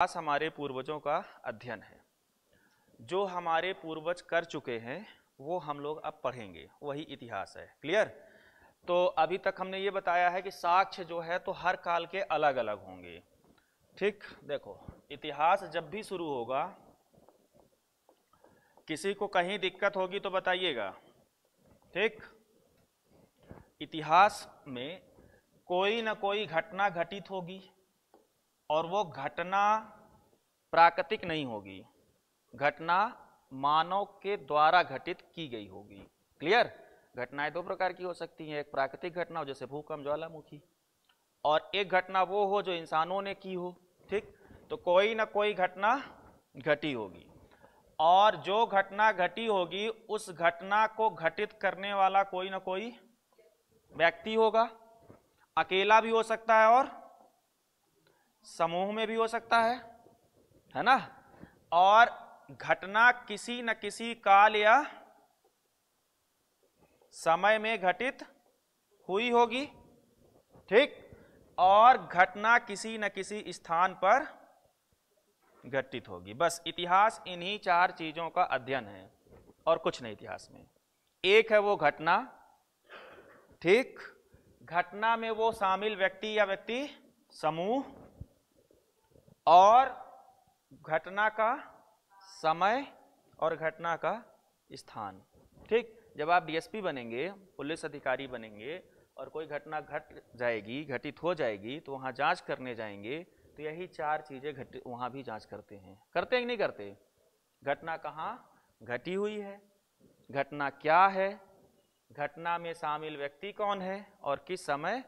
इतिहास हमारे पूर्वजों का अध्ययन है जो हमारे पूर्वज कर चुके हैं वो हम लोग अब पढ़ेंगे वही इतिहास है क्लियर तो अभी तक हमने ये बताया है कि साक्ष्य जो है तो हर काल के अलग अलग होंगे ठीक देखो इतिहास जब भी शुरू होगा किसी को कहीं दिक्कत होगी तो बताइएगा ठीक इतिहास में कोई ना कोई घटना घटित होगी और वो घटना प्राकृतिक नहीं होगी घटना मानव के द्वारा घटित की गई होगी क्लियर घटनाएं दो प्रकार की हो सकती हैं एक प्राकृतिक घटना हो जैसे भूकंप ज्वालामुखी और एक घटना वो हो जो इंसानों ने की हो ठीक तो कोई ना कोई घटना घटी होगी और जो घटना घटी होगी उस घटना को घटित करने वाला कोई ना कोई व्यक्ति होगा अकेला भी हो सकता है और समूह में भी हो सकता है है ना और घटना किसी न किसी काल या समय में घटित हुई होगी ठीक और घटना किसी न किसी स्थान पर घटित होगी बस इतिहास इन्हीं चार चीजों का अध्ययन है और कुछ नहीं इतिहास में एक है वो घटना ठीक घटना में वो शामिल व्यक्ति या व्यक्ति समूह और घटना का समय और घटना का स्थान ठीक जब आप डीएसपी बनेंगे पुलिस अधिकारी बनेंगे और कोई घटना घट जाएगी घटित हो जाएगी तो वहाँ जांच करने जाएंगे तो यही चार चीज़ें घट वहाँ भी जांच करते हैं करते हैं नहीं करते घटना कहाँ घटी हुई है घटना क्या है घटना में शामिल व्यक्ति कौन है और किस समय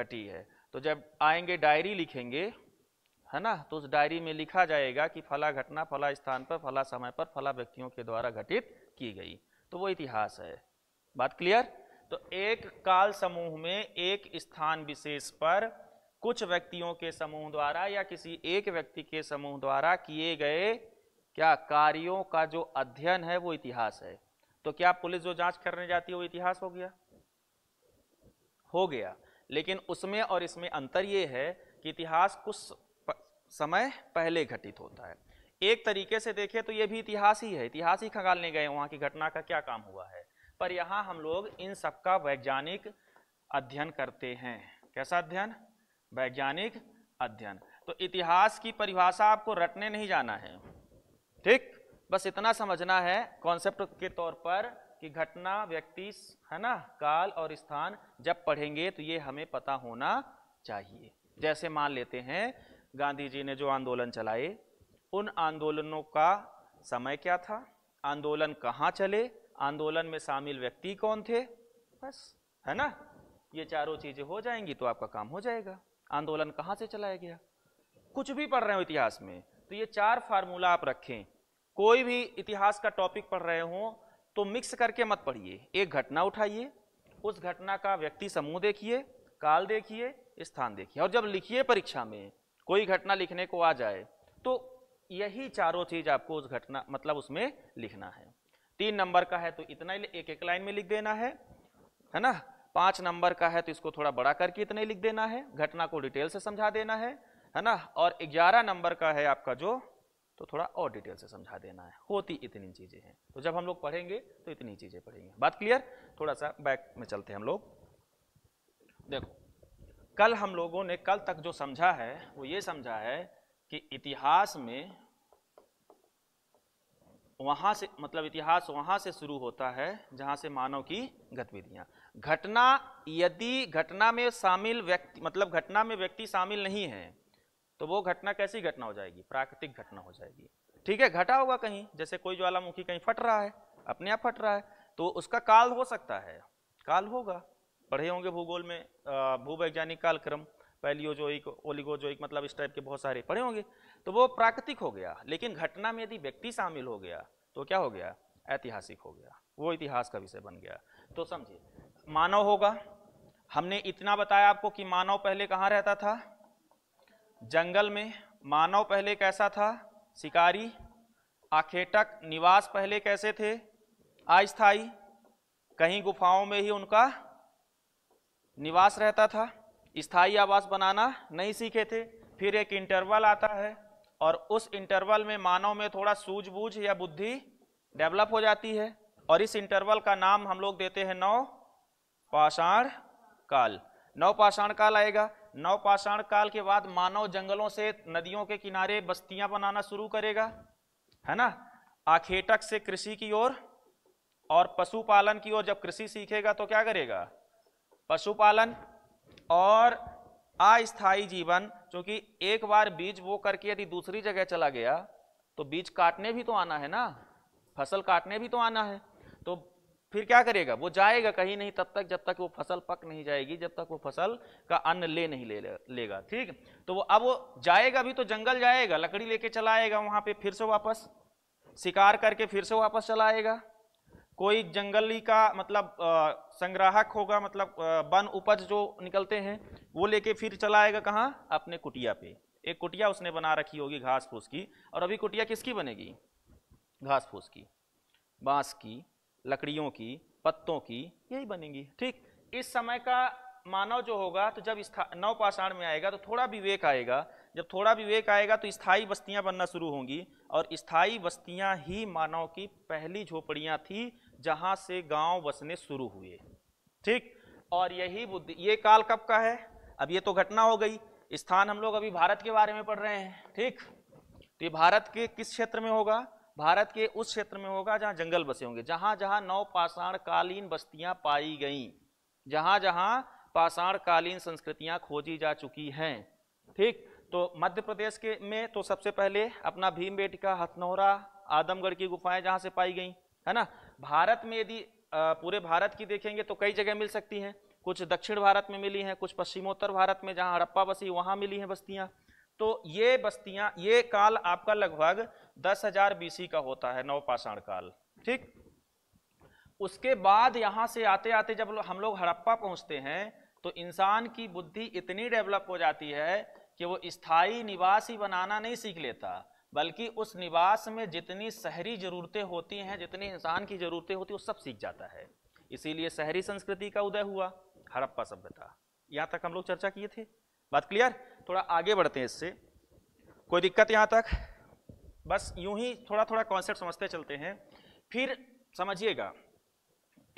घटी है तो जब आएंगे डायरी लिखेंगे है ना तो उस डायरी में लिखा जाएगा कि फला घटना फला स्थान पर फला समय पर फला व्यक्तियों के द्वारा घटित की गई तो वो इतिहास है बात क्लियर तो एक काल समूह में एक स्थान विशेष पर कुछ व्यक्तियों के समूह द्वारा या किसी एक व्यक्ति के समूह द्वारा किए गए क्या कार्यों का जो अध्ययन है वो इतिहास है तो क्या पुलिस जो जांच करने जाती है वो इतिहास हो गया हो गया लेकिन उसमें और इसमें अंतर ये है कि इतिहास कुछ समय पहले घटित होता है एक तरीके से देखें तो ये भी इतिहास ही है इतिहास ही खंगालने गए वहाँ की घटना का क्या काम हुआ है पर यहाँ हम लोग इन सब का वैज्ञानिक अध्ययन करते हैं कैसा अध्ययन वैज्ञानिक अध्ययन तो इतिहास की परिभाषा आपको रटने नहीं जाना है ठीक बस इतना समझना है कॉन्सेप्ट के तौर पर कि घटना व्यक्ति है ना काल और स्थान जब पढ़ेंगे तो ये हमें पता होना चाहिए जैसे मान लेते हैं गांधी जी ने जो आंदोलन चलाए उन आंदोलनों का समय क्या था आंदोलन कहाँ चले आंदोलन में शामिल व्यक्ति कौन थे बस है ना ये चारों चीजें हो जाएंगी तो आपका काम हो जाएगा आंदोलन कहाँ से चलाया गया कुछ भी पढ़ रहे हो इतिहास में तो ये चार फार्मूला आप रखें कोई भी इतिहास का टॉपिक पढ़ रहे हो तो मिक्स करके मत पढ़िए एक घटना उठाइए उस घटना का व्यक्ति समूह देखिए काल देखिए स्थान देखिए और जब लिखिए परीक्षा में कोई घटना लिखने को आ जाए तो यही चारों चीज आपको उस घटना मतलब उसमें लिखना है तीन नंबर का है तो इतना ही एक एक लाइन में लिख देना है है ना पांच नंबर का है तो इसको थोड़ा बड़ा करके इतना ही लिख देना है घटना को डिटेल से समझा देना है है ना और ग्यारह नंबर का है आपका जो तो थोड़ा और डिटेल से समझा देना है होती इतनी चीजें हैं तो जब हम लोग पढ़ेंगे तो इतनी चीजें पढ़ेंगे बात क्लियर थोड़ा सा बैक में चलते हैं हम लोग देखो कल हम लोगों ने कल तक जो समझा है वो ये समझा है कि इतिहास में वहां से मतलब इतिहास वहां से शुरू होता है जहां से मानव की गतिविधियां घटना यदि घटना में शामिल व्यक्ति मतलब घटना में व्यक्ति शामिल नहीं है तो वो घटना कैसी घटना हो जाएगी प्राकृतिक घटना हो जाएगी ठीक है घटा होगा कहीं जैसे कोई ज्वालामुखी कहीं फट रहा है अपने आप फट रहा है तो उसका काल हो सकता है काल होगा पढ़े होंगे भूगोल में भूवैज्ञानिक कालक्रम जो एक मतलब इस टाइप के बहुत सारे पढ़े होंगे तो वो प्राकृतिक हो गया लेकिन घटना में यदि व्यक्ति शामिल हो गया तो क्या हो गया ऐतिहासिक हो गया वो इतिहास का विषय बन गया तो समझिए मानव होगा हमने इतना बताया आपको कि मानव पहले कहाँ रहता था जंगल में मानव पहले कैसा था शिकारी आखेटक निवास पहले कैसे थे अस्थाई कहीं गुफाओं में ही उनका निवास रहता था स्थायी आवास बनाना नहीं सीखे थे फिर एक इंटरवल आता है और उस इंटरवल में मानव में थोड़ा सूझबूझ या बुद्धि डेवलप हो जाती है और इस इंटरवल का नाम हम लोग देते हैं नौ पाषाण काल नौ पाषाण काल आएगा नौ पाषाण काल के बाद मानव जंगलों से नदियों के किनारे बस्तियां बनाना शुरू करेगा है ना आखेटक से कृषि की ओर और, और पशुपालन की ओर जब कृषि सीखेगा तो क्या करेगा पशुपालन और अस्थायी जीवन क्योंकि एक बार बीज वो करके यदि दूसरी जगह चला गया तो बीज काटने भी तो आना है ना फसल काटने भी तो आना है तो फिर क्या करेगा वो जाएगा कहीं नहीं तब तक जब तक वो फसल पक नहीं जाएगी जब तक वो फसल का अन्न ले नहीं ले लेगा ठीक तो वो अब वो जाएगा भी तो जंगल जाएगा लकड़ी लेके चला आएगा वहां पे फिर से वापस शिकार करके फिर से वापस चला आएगा कोई जंगली का मतलब संग्राहक होगा मतलब वन उपज जो निकलते हैं वो लेके फिर चला आएगा कहाँ अपने कुटिया पे एक कुटिया उसने बना रखी होगी घास फूस की और अभी कुटिया किसकी बनेगी घास फूस की बांस की लकड़ियों की पत्तों की यही बनेगी ठीक इस समय का मानव जो होगा तो जब नवपाषाण में आएगा तो थोड़ा विवेक आएगा जब थोड़ा विवेक आएगा तो स्थाई बस्तियां बनना शुरू होंगी और स्थाई बस्तियां ही मानव की पहली झोपड़ियां थी जहां से गांव बसने शुरू हुए ठीक और यही बुद्धि ये काल कब का है अब ये तो घटना हो गई स्थान हम लोग अभी भारत के बारे में पढ़ रहे हैं ठीक तो ये भारत के किस क्षेत्र में होगा भारत के उस क्षेत्र में होगा जहां जंगल बसे होंगे जहां जहां पाषाण कालीन बस्तियां पाई गई जहां जहां पाषाण कालीन संस्कृतियां खोजी जा चुकी हैं ठीक तो मध्य प्रदेश के में तो सबसे पहले अपना भीम का हथनौरा आदमगढ़ की गुफाएं जहां से पाई गई है ना भारत में यदि पूरे भारत की देखेंगे तो कई जगह मिल सकती हैं कुछ दक्षिण भारत में मिली हैं कुछ पश्चिमोत्तर भारत में जहाँ हड़प्पा बसी वहाँ मिली हैं बस्तियाँ तो ये बस्तियाँ ये काल आपका लगभग दस हजार बीसी का होता है नवपाषाण काल ठीक उसके बाद यहाँ से आते आते जब हम लोग हड़प्पा पहुँचते हैं तो इंसान की बुद्धि इतनी डेवलप हो जाती है कि वो स्थायी निवास ही बनाना नहीं सीख लेता बल्कि उस निवास में जितनी शहरी ज़रूरतें होती हैं जितनी इंसान की ज़रूरतें होती हैं वो सब सीख जाता है इसीलिए शहरी संस्कृति का उदय हुआ हड़प्पा सभ्यता यहाँ तक हम लोग चर्चा किए थे बात क्लियर थोड़ा आगे बढ़ते हैं इससे कोई दिक्कत यहाँ तक बस यूं ही थोड़ा थोड़ा कॉन्सेप्ट समझते चलते हैं फिर समझिएगा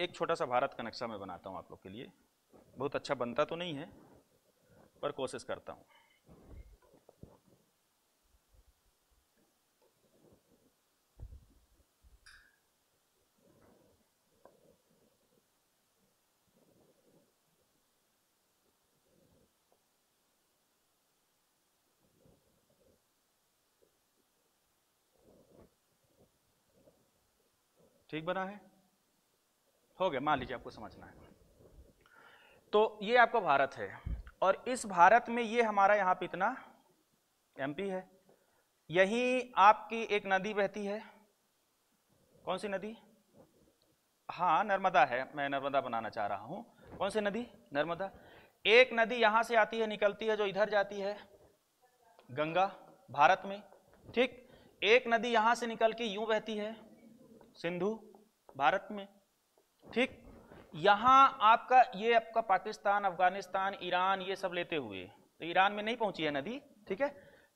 एक छोटा सा भारत का नक्शा मैं बनाता हूँ आप लोग के लिए बहुत अच्छा बनता तो नहीं है पर कोशिश करता हूँ ठीक बना है हो गया मान लीजिए आपको समझना है तो ये आपका भारत है और इस भारत में ये हमारा यहाँ पे इतना एमपी है यही आपकी एक नदी बहती है कौन सी नदी हाँ नर्मदा है मैं नर्मदा बनाना चाह रहा हूँ कौन सी नदी नर्मदा एक नदी यहाँ से आती है निकलती है जो इधर जाती है गंगा भारत में ठीक एक नदी यहाँ से निकल के यूं बहती है सिंधु भारत में ठीक यहां आपका ये आपका पाकिस्तान अफगानिस्तान ईरान ये सब लेते हुए तो ईरान में नहीं पहुंची है नदी ठीक है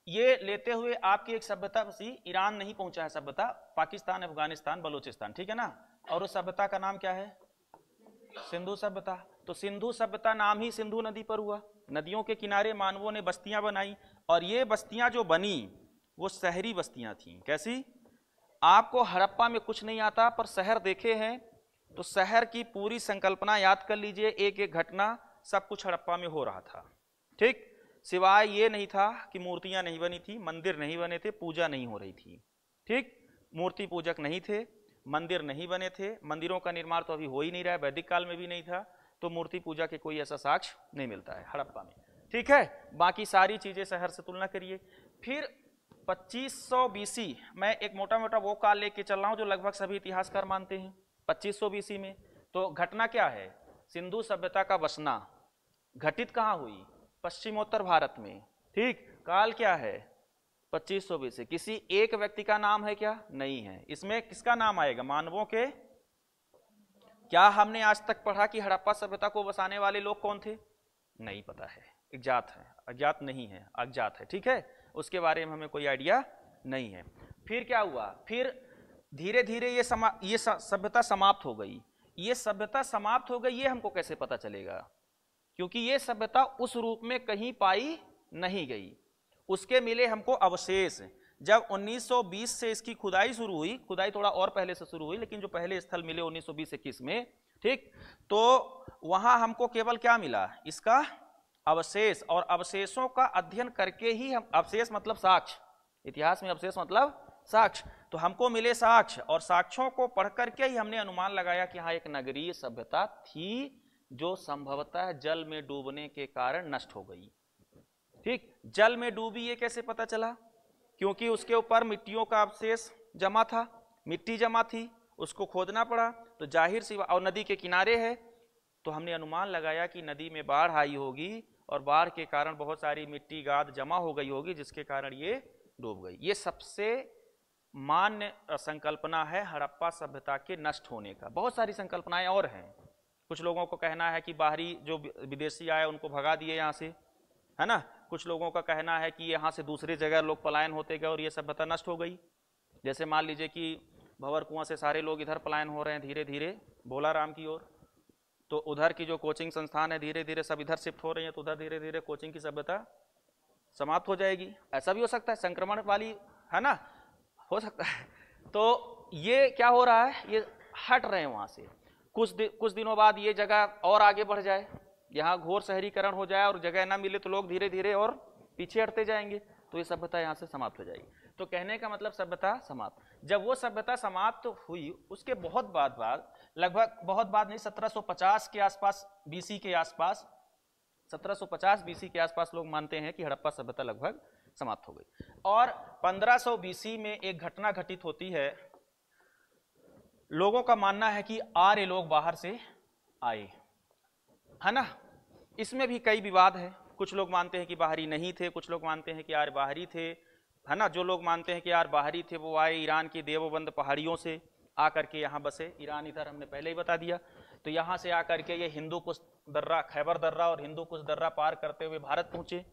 ये लेते हुए आपकी एक सभ्यता सी ईरान नहीं पहुंचा है सभ्यता पाकिस्तान अफगानिस्तान बलूचिस्तान ठीक है ना और उस सभ्यता का नाम क्या है सिंधु सभ्यता तो सिंधु सभ्यता नाम ही सिंधु नदी पर हुआ नदियों के किनारे मानवों ने बस्तियां बनाई और ये बस्तियां जो बनी वो शहरी बस्तियां थीं कैसी आपको हड़प्पा में कुछ नहीं आता पर शहर देखे हैं तो शहर की पूरी संकल्पना याद कर लीजिए एक एक घटना सब कुछ हड़प्पा में हो रहा था ठीक सिवाय ये नहीं था कि मूर्तियां नहीं बनी थी मंदिर नहीं बने थे पूजा नहीं हो रही थी ठीक मूर्ति पूजक नहीं थे मंदिर नहीं बने थे मंदिरों का निर्माण तो अभी हो ही नहीं रहा है वैदिक काल में भी नहीं था तो मूर्ति पूजा के कोई ऐसा साक्ष्य नहीं मिलता है हड़प्पा में ठीक है बाकी सारी चीजें शहर से तुलना करिए फिर 2500 बीसी मैं एक मोटा मोटा वो काल लेके चल रहा हूँ जो लगभग सभी इतिहासकार मानते हैं 2500 बीसी में तो घटना क्या है सिंधु सभ्यता का बसना घटित कहाँ हुई पश्चिमोत्तर भारत में ठीक काल क्या है 2500 सौ किसी एक व्यक्ति का नाम है क्या नहीं है इसमें किसका नाम आएगा मानवों के क्या हमने आज तक पढ़ा कि हड़प्पा सभ्यता को बसाने वाले लोग कौन थे नहीं पता है अज्ञात है अज्ञात नहीं है अज्ञात है ठीक है उसके बारे में हमें कोई आइडिया नहीं है फिर क्या हुआ फिर धीरे धीरे ये समा ये सभ्यता समाप्त हो गई ये सभ्यता समाप्त हो गई ये हमको कैसे पता चलेगा क्योंकि ये सभ्यता उस रूप में कहीं पाई नहीं गई उसके मिले हमको अवशेष जब 1920 से इसकी खुदाई शुरू हुई खुदाई थोड़ा और पहले से शुरू हुई लेकिन जो पहले स्थल मिले 1920 इक्कीस में ठीक तो वहाँ हमको केवल क्या मिला इसका अवशेष और अवशेषों का अध्ययन करके ही हम अवशेष मतलब साक्ष इतिहास में अवशेष मतलब साक्ष तो हमको मिले साक्ष और साक्षों को पढ़ करके ही हमने अनुमान लगाया कि हाँ एक नगरीय सभ्यता थी जो संभवतः जल में डूबने के कारण नष्ट हो गई ठीक जल में डूबी ये कैसे पता चला क्योंकि उसके ऊपर मिट्टियों का अवशेष जमा था मिट्टी जमा थी उसको खोदना पड़ा तो जाहिर सी और नदी के किनारे है तो हमने अनुमान लगाया कि नदी में बाढ़ आई होगी और बाढ़ के कारण बहुत सारी मिट्टी गाद जमा हो गई होगी जिसके कारण ये डूब गई ये सबसे मान्य संकल्पना है हड़प्पा सभ्यता के नष्ट होने का बहुत सारी संकल्पनाएं और हैं कुछ लोगों को कहना है कि बाहरी जो विदेशी आए उनको भगा दिए यहाँ से है ना कुछ लोगों का कहना है कि यहाँ से दूसरी जगह लोग पलायन होते गए और ये सभ्यता नष्ट हो गई जैसे मान लीजिए कि भंवर कुआं से सारे लोग इधर पलायन हो रहे हैं धीरे धीरे भोला राम की ओर तो उधर की जो कोचिंग संस्थान है धीरे धीरे सब इधर शिफ्ट हो रही है तो उधर धीरे धीरे कोचिंग की सभ्यता समाप्त हो जाएगी ऐसा भी हो सकता है संक्रमण वाली है ना हो सकता है तो ये क्या हो रहा है ये हट रहे हैं वहाँ से कुछ दि, कुछ दिनों बाद ये जगह और आगे बढ़ जाए यहाँ घोर शहरीकरण हो जाए और जगह ना मिले तो लोग धीरे धीरे और पीछे हटते जाएंगे तो ये सभ्यता यहाँ से समाप्त हो जाएगी तो कहने का मतलब सभ्यता समाप्त जब वो सभ्यता समाप्त हुई उसके बहुत बाद बाद लगभग बहुत बाद नहीं 1750 के आसपास बीसी के आसपास 1750 बीसी के आसपास लोग मानते हैं कि हड़प्पा सभ्यता लगभग समाप्त हो गई और 1500 बीसी में एक घटना घटित होती है लोगों का मानना है कि आर्य लोग बाहर से आए है ना इसमें भी कई विवाद है कुछ लोग मानते हैं कि बाहरी नहीं थे कुछ लोग मानते हैं कि यार बाहरी थे है ना जो लोग मानते हैं कि यार बाहरी थे वो आए ईरान की देवबंद पहाड़ियों से आकर के यहाँ बसे ईरान इधर हमने पहले ही बता दिया तो यहाँ से आकर के ये हिंदू कुश दर्रा खैबर दर्रा और हिंदू कुश दर्रा पार करते हुए भारत पहुंचे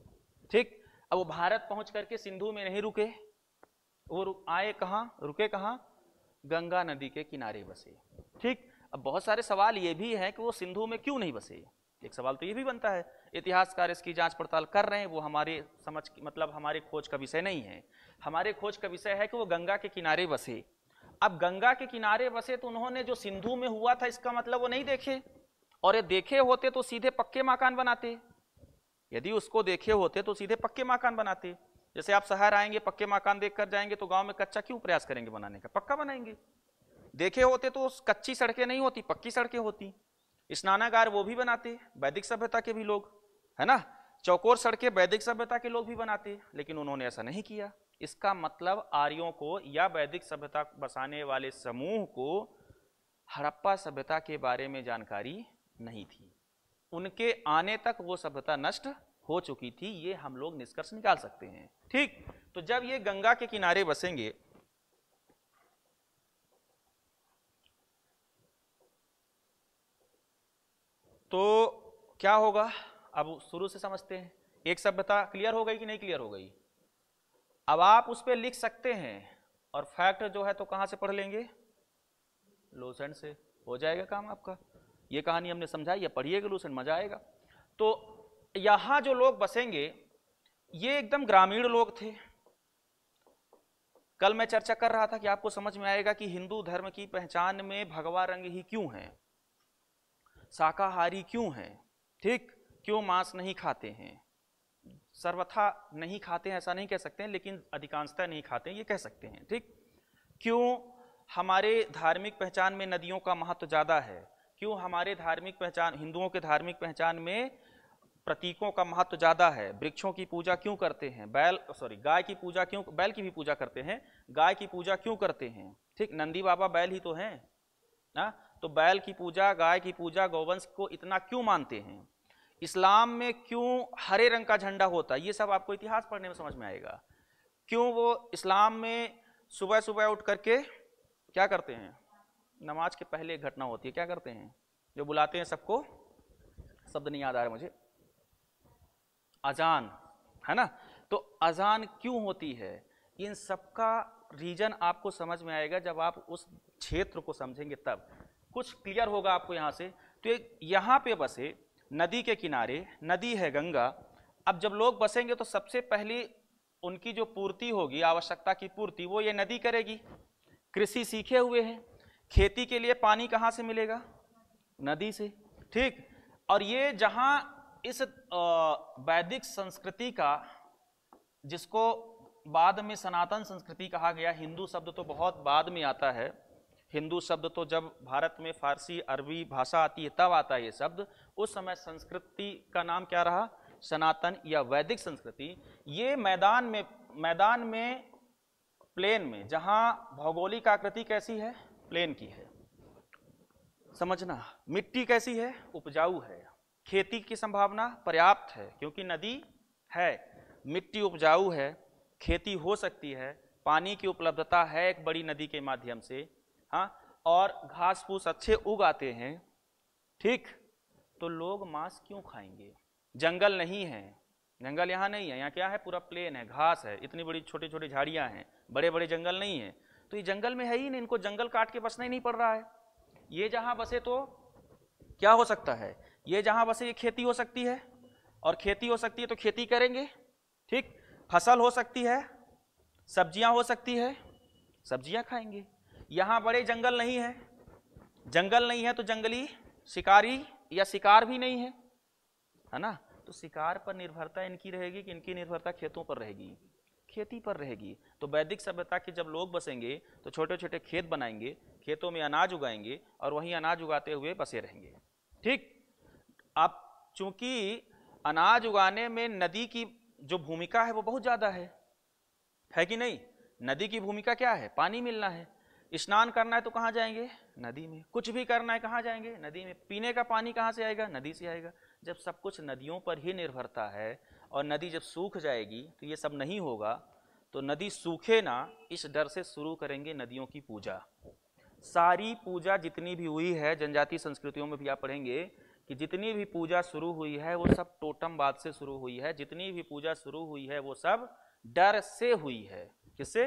ठीक अब वो भारत पहुँच करके सिंधु में नहीं रुके वो रु, आए कहाँ रुके कहाँ गंगा नदी के किनारे बसे ठीक अब बहुत सारे सवाल ये भी हैं कि वो सिंधु में क्यों नहीं बसे एक सवाल तो ये भी बनता है इतिहासकार इसकी जांच पड़ताल कर रहे हैं वो हमारे समझ मतलब हमारे खोज का विषय नहीं है हमारे खोज का विषय है कि वो गंगा के किनारे बसे अब गंगा के किनारे बसे तो उन्होंने जो सिंधु में हुआ था इसका मतलब वो नहीं देखे और ये देखे होते तो सीधे पक्के मकान बनाते यदि उसको देखे होते तो सीधे पक्के मकान बनाते जैसे आप शहर आएंगे पक्के मकान देख कर जाएंगे तो गांव में कच्चा क्यों प्रयास करेंगे बनाने का पक्का बनाएंगे देखे होते तो कच्ची सड़कें नहीं होती पक्की सड़कें होती स्नानागार वो भी बनाते वैदिक सभ्यता के भी लोग है ना चौकोर सड़कें वैदिक सभ्यता के लोग भी बनाते लेकिन उन्होंने ऐसा नहीं किया इसका मतलब आर्यों को या वैदिक सभ्यता बसाने वाले समूह को हड़प्पा सभ्यता के बारे में जानकारी नहीं थी उनके आने तक वो सभ्यता नष्ट हो चुकी थी ये हम लोग निष्कर्ष निकाल सकते हैं ठीक तो जब ये गंगा के किनारे बसेंगे तो क्या होगा अब शुरू से समझते हैं एक सभ्यता क्लियर हो गई कि नहीं क्लियर हो गई अब आप उस पर लिख सकते हैं और फैक्ट जो है तो कहाँ से पढ़ लेंगे लूसेंट से हो जाएगा काम आपका ये कहानी हमने समझाई या पढ़िएगा लूसेंट मजा आएगा तो यहाँ जो लोग बसेंगे ये एकदम ग्रामीण लोग थे कल मैं चर्चा कर रहा था कि आपको समझ में आएगा कि हिंदू धर्म की पहचान में भगवा रंग ही क्यों है शाकाहारी क्यों है ठीक क्यों मांस नहीं खाते हैं सर्वथा नहीं खाते हैं ऐसा नहीं कह सकते हैं लेकिन अधिकांशतः नहीं खाते हैं ये कह सकते हैं ठीक क्यों हमारे धार्मिक पहचान में नदियों का महत्व ज़्यादा है क्यों हमारे धार्मिक पहचान हिंदुओं के धार्मिक पहचान में प्रतीकों का महत्व ज़्यादा है वृक्षों की पूजा क्यों करते हैं बैल सॉरी गाय की पूजा क्यों बैल की भी पूजा करते हैं गाय की पूजा क्यों करते हैं ठीक नंदी बाबा बैल ही तो हैं ना तो बैल की पूजा गाय की पूजा गौवंश को इतना क्यों मानते हैं इस्लाम में क्यों हरे रंग का झंडा होता है ये सब आपको इतिहास पढ़ने में समझ में आएगा क्यों वो इस्लाम में सुबह सुबह उठ करके क्या करते हैं नमाज के पहले एक घटना होती है क्या करते हैं जो बुलाते हैं सबको शब्द नहीं याद आ रहा मुझे अजान है ना तो अजान क्यों होती है इन सबका रीजन आपको समझ में आएगा जब आप उस क्षेत्र को समझेंगे तब कुछ क्लियर होगा आपको यहाँ से तो एक यहाँ पे बसे नदी के किनारे नदी है गंगा अब जब लोग बसेंगे तो सबसे पहली उनकी जो पूर्ति होगी आवश्यकता की पूर्ति वो ये नदी करेगी कृषि सीखे हुए हैं खेती के लिए पानी कहाँ से मिलेगा नदी से ठीक और ये जहाँ इस वैदिक संस्कृति का जिसको बाद में सनातन संस्कृति कहा गया हिंदू शब्द तो बहुत बाद में आता है हिंदू शब्द तो जब भारत में फारसी अरबी भाषा आती है तब आता है ये शब्द उस समय संस्कृति का नाम क्या रहा सनातन या वैदिक संस्कृति ये मैदान में मैदान में प्लेन में जहाँ भौगोलिक आकृति कैसी है प्लेन की है समझना मिट्टी कैसी है उपजाऊ है खेती की संभावना पर्याप्त है क्योंकि नदी है मिट्टी उपजाऊ है खेती हो सकती है पानी की उपलब्धता है एक बड़ी नदी के माध्यम से हाँ और घास फूस अच्छे उग आते हैं ठीक तो लोग मांस क्यों खाएंगे जंगल नहीं है जंगल यहाँ नहीं है यहाँ क्या है पूरा प्लेन है घास है इतनी बड़ी छोटी छोटी झाड़ियाँ हैं बड़े बड़े जंगल नहीं है तो ये जंगल में है ही नहीं इनको जंगल काट के बसना ही नहीं पड़ रहा है ये जहाँ बसे तो क्या हो सकता है ये जहाँ बसे ये खेती हो सकती है और खेती हो सकती है तो खेती करेंगे ठीक फसल हो सकती है सब्जियाँ हो सकती है सब्जियाँ खाएंगे यहाँ बड़े जंगल नहीं है जंगल नहीं है तो जंगली शिकारी या शिकार भी नहीं है है ना तो शिकार पर निर्भरता इनकी रहेगी कि इनकी निर्भरता खेतों पर रहेगी खेती पर रहेगी तो वैदिक सभ्यता के जब लोग बसेंगे तो छोटे छोटे खेत बनाएंगे खेतों में अनाज उगाएंगे और वहीं अनाज उगाते हुए बसे रहेंगे ठीक अब चूंकि अनाज उगाने में नदी की जो भूमिका है वो बहुत ज़्यादा है है कि नहीं नदी की भूमिका क्या है पानी मिलना है स्नान करना है तो कहाँ जाएंगे नदी में कुछ भी करना है कहाँ जाएंगे नदी में पीने का पानी कहाँ से आएगा नदी से आएगा जब सब कुछ नदियों पर ही निर्भरता है और नदी जब सूख जाएगी तो ये सब नहीं होगा तो नदी सूखे ना इस डर से शुरू करेंगे नदियों की पूजा सारी पूजा जितनी भी हुई है जनजाति संस्कृतियों में भी आप पढ़ेंगे कि जितनी भी पूजा शुरू हुई है वो सब टोटम बाद से शुरू हुई है जितनी भी पूजा शुरू हुई है वो सब डर से हुई है किससे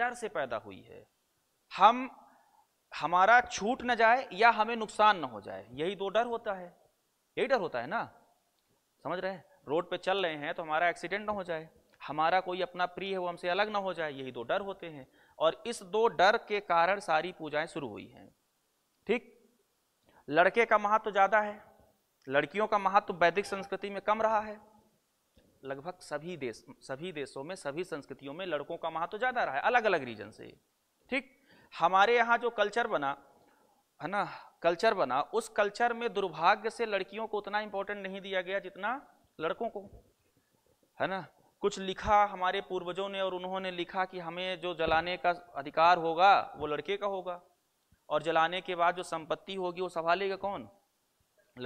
डर से पैदा हुई है हम हमारा छूट ना जाए या हमें नुकसान ना हो जाए यही दो डर होता है यही डर होता है ना समझ रहे हैं रोड पे चल रहे हैं तो हमारा एक्सीडेंट ना हो जाए हमारा कोई अपना प्रिय है वो हमसे अलग ना हो जाए यही दो डर होते हैं और इस दो डर के कारण सारी पूजाएं शुरू हुई हैं ठीक लड़के का महत्व तो ज़्यादा है लड़कियों का महत्व तो वैदिक संस्कृति में कम रहा है लगभग सभी देश सभी देशों में सभी संस्कृतियों में लड़कों का महत्व तो ज़्यादा रहा है अलग अलग रीजन से ठीक हमारे यहाँ जो कल्चर बना है ना कल्चर बना उस कल्चर में दुर्भाग्य से लड़कियों को उतना इंपॉर्टेंट नहीं दिया गया जितना लड़कों को है ना कुछ लिखा हमारे पूर्वजों ने और उन्होंने लिखा कि हमें जो जलाने का अधिकार होगा वो लड़के का होगा और जलाने के बाद जो संपत्ति होगी वो संभालेगा कौन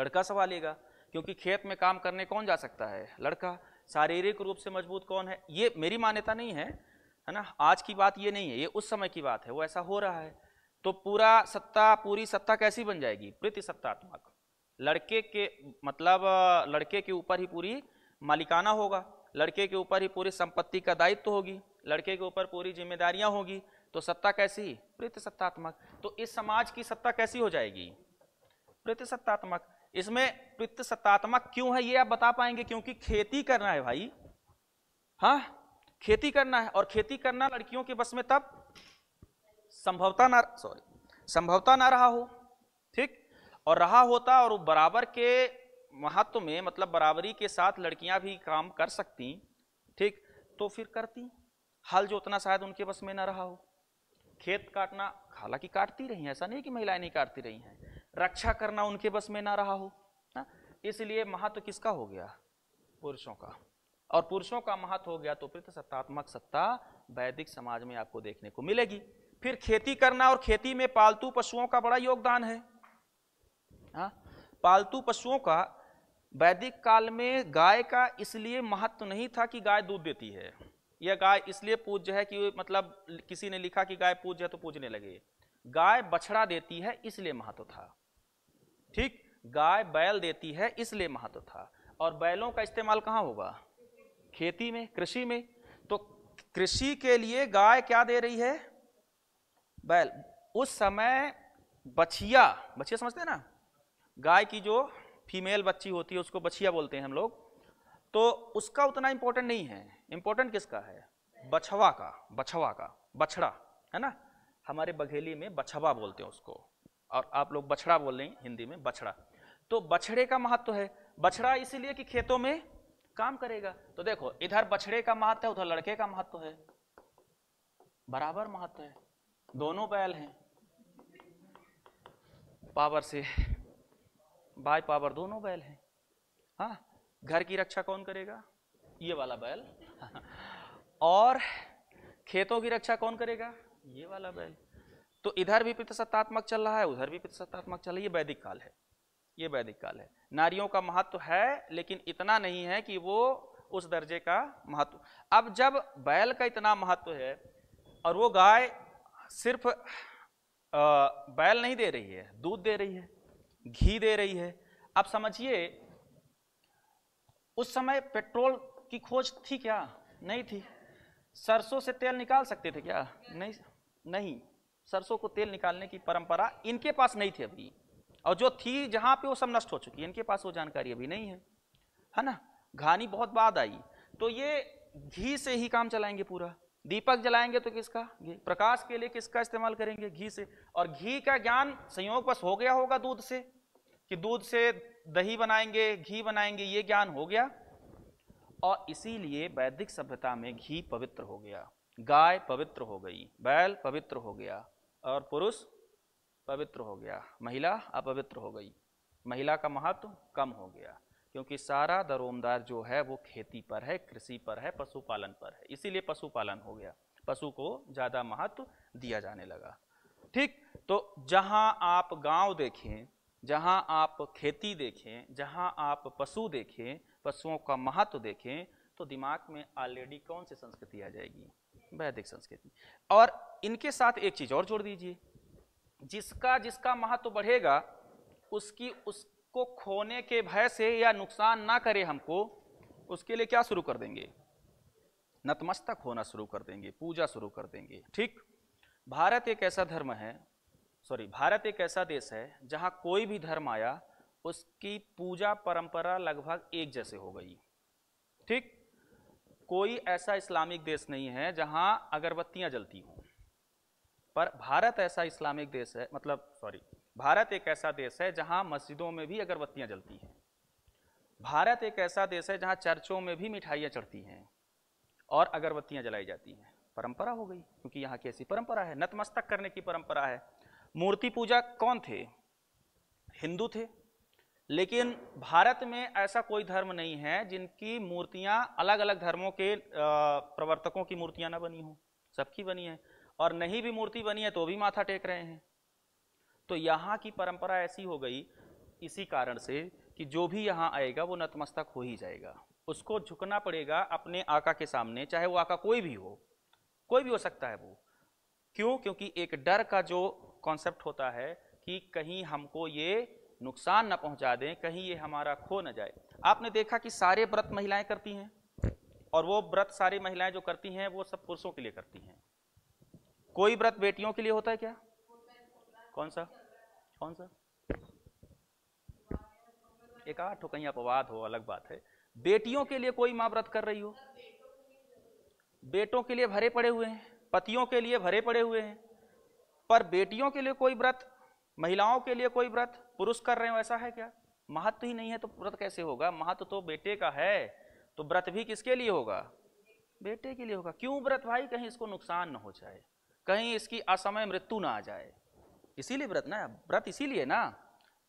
लड़का संभालेगा क्योंकि खेत में काम करने कौन जा सकता है लड़का शारीरिक रूप से मजबूत कौन है ये मेरी मान्यता नहीं है है ना आज की बात ये नहीं है ये उस समय की बात है वो ऐसा हो रहा है तो पूरा सत्ता पूरी सत्ता कैसी बन जाएगी प्रति सत्तात्मक लड़के के मतलब लड़के के ऊपर ही पूरी मालिकाना होगा लड़के के ऊपर ही पूरी संपत्ति का दायित्व होगी लड़के के ऊपर पूरी जिम्मेदारियां होगी तो सत्ता कैसी प्रति सत्तात्मक तो इस समाज की सत्ता कैसी हो जाएगी प्रति सत्तात्मक इसमें प्रति सत्तात्मक क्यों है ये आप बता पाएंगे क्योंकि खेती करना है भाई हाँ खेती करना है और खेती करना लड़कियों के बस में तब संभवता ना सॉरी संभवता ना रहा हो ठीक और रहा होता और बराबर के महत्व में मतलब बराबरी के साथ लड़कियां भी काम कर सकती ठीक तो फिर करती हल जोतना शायद उनके बस में ना रहा हो खेत काटना हालांकि काटती रही हैं ऐसा नहीं कि महिलाएं नहीं काटती रही हैं रक्षा करना उनके बस में ना रहा हो ना इसलिए महत्व तो किसका हो गया पुरुषों का और पुरुषों का महत्व हो गया तो सत्तात्मक सत्ता वैदिक समाज में आपको देखने को मिलेगी फिर खेती करना और खेती में पालतू पशुओं का बड़ा योगदान है आ? हाँ, पालतू पशुओं का वैदिक काल में गाय का इसलिए महत्व नहीं था कि गाय दूध देती है यह गाय इसलिए पूज्य है कि मतलब किसी ने लिखा कि गाय पूज्य है तो पूजने लगे गाय बछड़ा देती है इसलिए महत्व था ठीक गाय बैल देती है इसलिए महत्व था और बैलों का इस्तेमाल कहाँ होगा खेती में कृषि में तो कृषि के लिए गाय क्या दे रही है बैल उस समय बछिया बछिया समझते हैं ना गाय की जो फीमेल बच्ची होती है उसको बछिया बोलते हैं हम लोग तो उसका उतना इंपॉर्टेंट नहीं है इंपॉर्टेंट किसका है बछवा का बछवा का बछड़ा है ना हमारे बघेली में बछवा बोलते हैं उसको और आप लोग बछड़ा बोल रहे हैं हिंदी में बछड़ा तो बछड़े का महत्व तो है बछड़ा इसीलिए कि खेतों में काम करेगा तो देखो इधर बछड़े का महत्व है उधर लड़के का महत्व है बराबर महत्व है दोनों बैल हैं पावर से बाय पावर दोनों बैल हैं हाँ घर की रक्षा कौन करेगा ये वाला बैल और खेतों की रक्षा कौन करेगा ये वाला बैल तो इधर भी पितृसत्तात्मक चल रहा है उधर भी पितृसत्तात्मक चल रहा है ये वैदिक काल है ये वैदिक काल है नारियों का महत्व है लेकिन इतना नहीं है कि वो उस दर्जे का महत्व अब जब बैल का इतना महत्व है और वो गाय सिर्फ बैल नहीं दे रही है दूध दे रही है घी दे रही है अब समझिए उस समय पेट्रोल की खोज थी क्या नहीं थी सरसों से तेल निकाल सकते थे क्या नहीं नहीं सरसों को तेल निकालने की परंपरा इनके पास नहीं थी अभी और जो थी जहाँ पे वो सब नष्ट हो चुकी है इनके पास वो जानकारी अभी नहीं है है ना घानी बहुत बाद आई तो ये घी से ही काम चलाएंगे पूरा दीपक जलाएंगे तो किसका घी प्रकाश के लिए किसका इस्तेमाल करेंगे घी से और घी का ज्ञान संयोग बस हो गया होगा दूध से कि दूध से दही बनाएंगे घी बनाएंगे ये ज्ञान हो गया और इसीलिए वैदिक सभ्यता में घी पवित्र हो गया गाय पवित्र हो गई बैल पवित्र हो गया और पुरुष पवित्र हो गया महिला अपवित्र हो गई महिला का महत्व कम हो गया क्योंकि सारा दरोमदार जो है वो खेती पर है कृषि पर है पशुपालन पर है इसीलिए पशुपालन हो गया पशु को ज़्यादा महत्व दिया जाने लगा ठीक तो जहाँ आप गांव देखें जहाँ आप खेती देखें जहाँ आप पशु देखें पशुओं का महत्व देखें तो दिमाग में ऑलरेडी कौन सी संस्कृति आ जाएगी वैदिक संस्कृति और इनके साथ एक चीज़ और जोड़ दीजिए जिसका जिसका महत्व तो बढ़ेगा उसकी उसको खोने के भय से या नुकसान ना करे हमको उसके लिए क्या शुरू कर देंगे नतमस्तक होना शुरू कर देंगे पूजा शुरू कर देंगे ठीक भारत एक ऐसा धर्म है सॉरी भारत एक ऐसा देश है जहाँ कोई भी धर्म आया उसकी पूजा परंपरा लगभग एक जैसे हो गई ठीक कोई ऐसा इस्लामिक देश नहीं है जहाँ अगरबत्तियाँ जलती हों पर भारत ऐसा इस्लामिक देश है मतलब सॉरी भारत एक ऐसा देश है जहां मस्जिदों में भी अगरबत्तियां जलती हैं भारत एक ऐसा देश है जहां चर्चों में भी मिठाइयाँ चढ़ती हैं और अगरबत्तियाँ जलाई जाती हैं परंपरा हो गई क्योंकि यहाँ की ऐसी परंपरा है नतमस्तक करने की परंपरा है मूर्ति पूजा कौन थे हिंदू थे लेकिन भारत में ऐसा कोई धर्म नहीं है जिनकी मूर्तियां अलग अलग धर्मों के प्रवर्तकों की मूर्तियां ना बनी हों सबकी बनी है और नहीं भी मूर्ति बनी है तो भी माथा टेक रहे हैं तो यहाँ की परंपरा ऐसी हो गई इसी कारण से कि जो भी यहाँ आएगा वो नतमस्तक हो ही जाएगा उसको झुकना पड़ेगा अपने आका के सामने चाहे वो आका कोई भी हो कोई भी हो सकता है वो क्यों क्योंकि एक डर का जो कॉन्सेप्ट होता है कि कहीं हमको ये नुकसान ना पहुंचा दें कहीं ये हमारा खो ना जाए आपने देखा कि सारे व्रत महिलाएं करती हैं और वो व्रत सारी महिलाएं जो करती हैं वो सब पुरुषों के लिए करती हैं कोई व्रत बेटियों के लिए होता है क्या कौन सा कौन सा एक आठ हो कहीं अपवाद हो अलग बात है बेटियों के लिए कोई माँ व्रत कर रही हो बेटों के लिए भरे पड़े हुए हैं पतियों के लिए भरे पड़े हुए हैं पर बेटियों के लिए कोई व्रत महिलाओं के लिए कोई व्रत पुरुष कर रहे हो ऐसा है क्या महत्व ही नहीं है तो व्रत कैसे होगा महत्व तो बेटे का है तो व्रत भी किसके लिए होगा बेटे के लिए होगा क्यों व्रत भाई कहीं इसको नुकसान ना हो जाए कहीं इसकी असमय मृत्यु ना आ जाए इसीलिए व्रत ना व्रत इसीलिए ना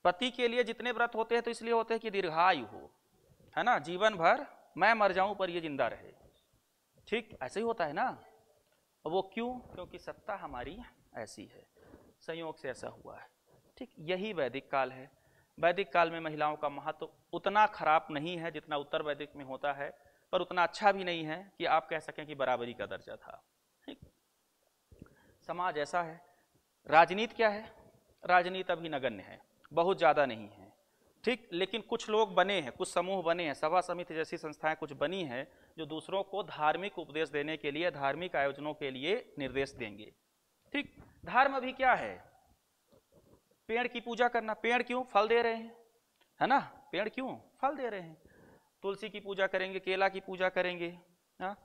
पति के लिए जितने व्रत होते हैं तो इसलिए होते हैं कि दीर्घायु हो है ना जीवन भर मैं मर जाऊं पर ये जिंदा रहे ठीक ऐसे ही होता है ना वो क्यों क्योंकि सत्ता हमारी ऐसी है संयोग से ऐसा हुआ है ठीक यही वैदिक काल है वैदिक काल में महिलाओं का महत्व उतना खराब नहीं है जितना उत्तर वैदिक में होता है पर उतना अच्छा भी नहीं है कि आप कह सकें कि बराबरी का दर्जा था समाज ऐसा है राजनीति क्या है राजनीति अभी नगण्य है बहुत ज़्यादा नहीं है ठीक लेकिन कुछ लोग बने हैं कुछ समूह बने हैं सभा समिति जैसी संस्थाएं कुछ बनी हैं जो दूसरों को धार्मिक उपदेश देने के लिए धार्मिक आयोजनों के लिए निर्देश देंगे ठीक धर्म अभी क्या है पेड़ की पूजा करना पेड़ क्यों फल दे रहे हैं है ना पेड़ क्यों फल दे रहे हैं तुलसी की पूजा करेंगे केला की पूजा करेंगे ना हाँ?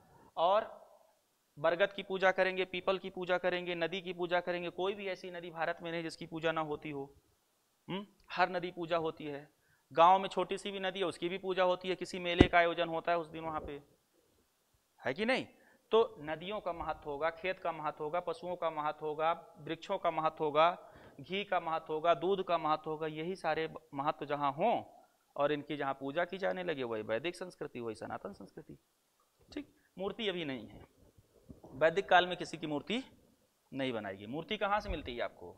और बरगद की पूजा करेंगे पीपल की पूजा करेंगे नदी की पूजा करेंगे कोई भी ऐसी नदी भारत में नहीं जिसकी पूजा ना होती हो हुँ? हम्म? हर नदी पूजा होती है गांव में छोटी सी भी नदी है उसकी भी पूजा होती है किसी मेले का आयोजन होता है उस दिन वहाँ पे है कि नहीं तो नदियों का महत्व होगा खेत का महत्व होगा पशुओं का महत्व होगा वृक्षों का महत्व होगा घी का महत्व होगा दूध का महत्व होगा यही सारे महत्व जहाँ हों और इनकी जहाँ पूजा की जाने लगे वही वैदिक संस्कृति वही सनातन संस्कृति ठीक मूर्ति अभी नहीं है वैदिक काल में किसी की मूर्ति नहीं बनाएगी मूर्ति कहाँ से मिलती है आपको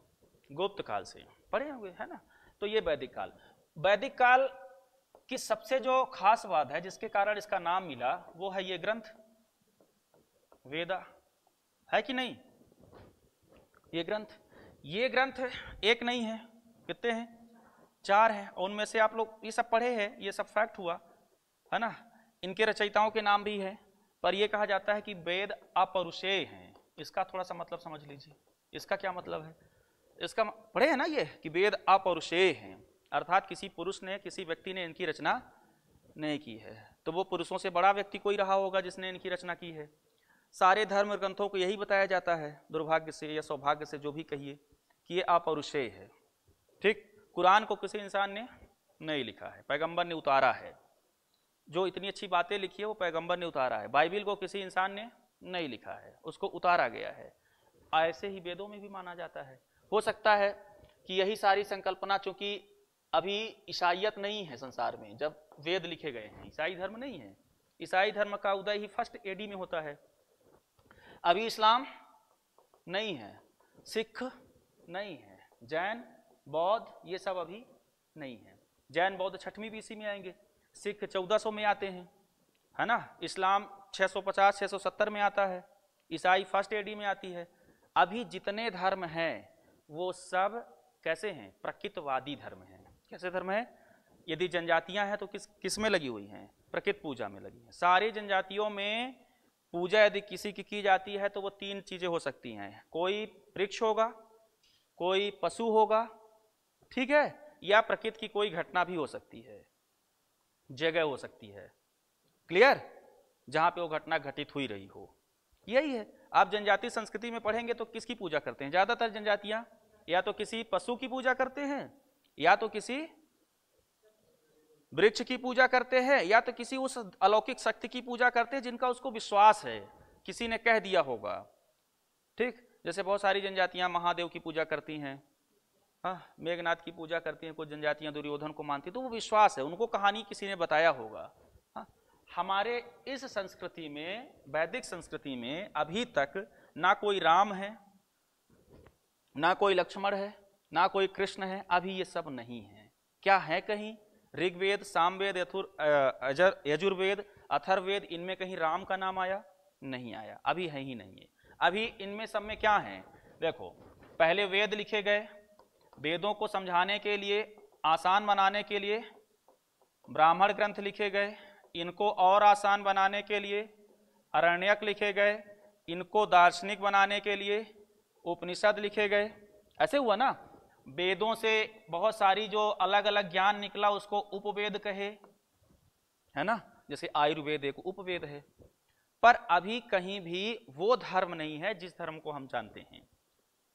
गुप्त काल से पढ़े हुए है ना तो ये वैदिक काल वैदिक काल की सबसे जो खास बात है जिसके कारण इसका नाम मिला वो है ये ग्रंथ वेदा है कि नहीं ये ग्रंथ ये ग्रंथ एक नहीं है कितने हैं चार हैं उनमें से आप लोग ये सब पढ़े हैं ये सब फैक्ट हुआ है ना इनके रचयिताओं के नाम भी है पर यह कहा जाता है कि वेद अपरुषेय हैं इसका थोड़ा सा मतलब समझ लीजिए इसका क्या मतलब है इसका पढ़े है ना ये कि वेद अपरुषेय हैं अर्थात किसी पुरुष ने किसी व्यक्ति ने इनकी रचना नहीं की है तो वो पुरुषों से बड़ा व्यक्ति कोई रहा होगा जिसने इनकी रचना की है सारे धर्म ग्रंथों को यही बताया जाता है दुर्भाग्य से या सौभाग्य से जो भी कहिए कि ये अपरुषेय है ठीक कुरान को किसी इंसान ने नहीं लिखा है पैगंबर ने उतारा है जो इतनी अच्छी बातें लिखी है वो पैगंबर ने उतारा है बाइबिल को किसी इंसान ने नहीं लिखा है उसको उतारा गया है ऐसे ही वेदों में भी माना जाता है हो सकता है कि यही सारी संकल्पना चूंकि अभी ईसाइत नहीं है संसार में जब वेद लिखे गए हैं ईसाई धर्म नहीं है ईसाई धर्म का उदय ही फर्स्ट एडी में होता है अभी इस्लाम नहीं है सिख नहीं है जैन बौद्ध ये सब अभी नहीं है जैन बौद्ध छठवीं बीसी में आएंगे सिख 1400 में आते हैं है ना इस्लाम 650 670 में आता है ईसाई फर्स्ट एडी में आती है अभी जितने धर्म हैं वो सब कैसे हैं प्रकृतवादी धर्म हैं कैसे धर्म है यदि जनजातियां हैं तो किस किस में लगी हुई हैं प्रकृत पूजा में लगी हैं सारी जनजातियों में पूजा यदि किसी की की जाती है तो वो तीन चीज़ें हो सकती हैं कोई वृक्ष होगा कोई पशु होगा ठीक है या प्रकृति की कोई घटना भी हो सकती है जगह हो सकती है क्लियर जहां पे वो घटना घटित हुई रही हो यही है आप जनजाति संस्कृति में पढ़ेंगे तो किसकी पूजा करते हैं ज्यादातर जनजातियां या तो किसी पशु की पूजा करते हैं या तो किसी वृक्ष की पूजा करते हैं या तो किसी उस अलौकिक शक्ति की पूजा करते हैं जिनका उसको विश्वास है किसी ने कह दिया होगा ठीक जैसे बहुत सारी जनजातियां महादेव की पूजा करती हैं हाँ, मेघनाथ की पूजा करती हैं कुछ जनजातियां दुर्योधन को मानती तो वो विश्वास है उनको कहानी किसी ने बताया होगा हाँ हमारे इस संस्कृति में वैदिक संस्कृति में अभी तक ना कोई राम है ना कोई लक्ष्मण है ना कोई कृष्ण है अभी ये सब नहीं है क्या है कहीं ऋग्वेद सामवेद यथुर यजुर्वेद अथर्वेद इनमें कहीं राम का नाम आया नहीं आया अभी है ही नहीं है अभी इनमें सब में क्या है देखो पहले वेद लिखे गए वेदों को समझाने के लिए आसान बनाने के लिए ब्राह्मण ग्रंथ लिखे गए इनको और आसान बनाने के लिए अरण्यक लिखे गए इनको दार्शनिक बनाने के लिए उपनिषद लिखे गए ऐसे हुआ ना वेदों से बहुत सारी जो अलग अलग ज्ञान निकला उसको उपवेद कहे है ना जैसे आयुर्वेद एक उपवेद है पर अभी कहीं भी वो धर्म नहीं है जिस धर्म को हम जानते हैं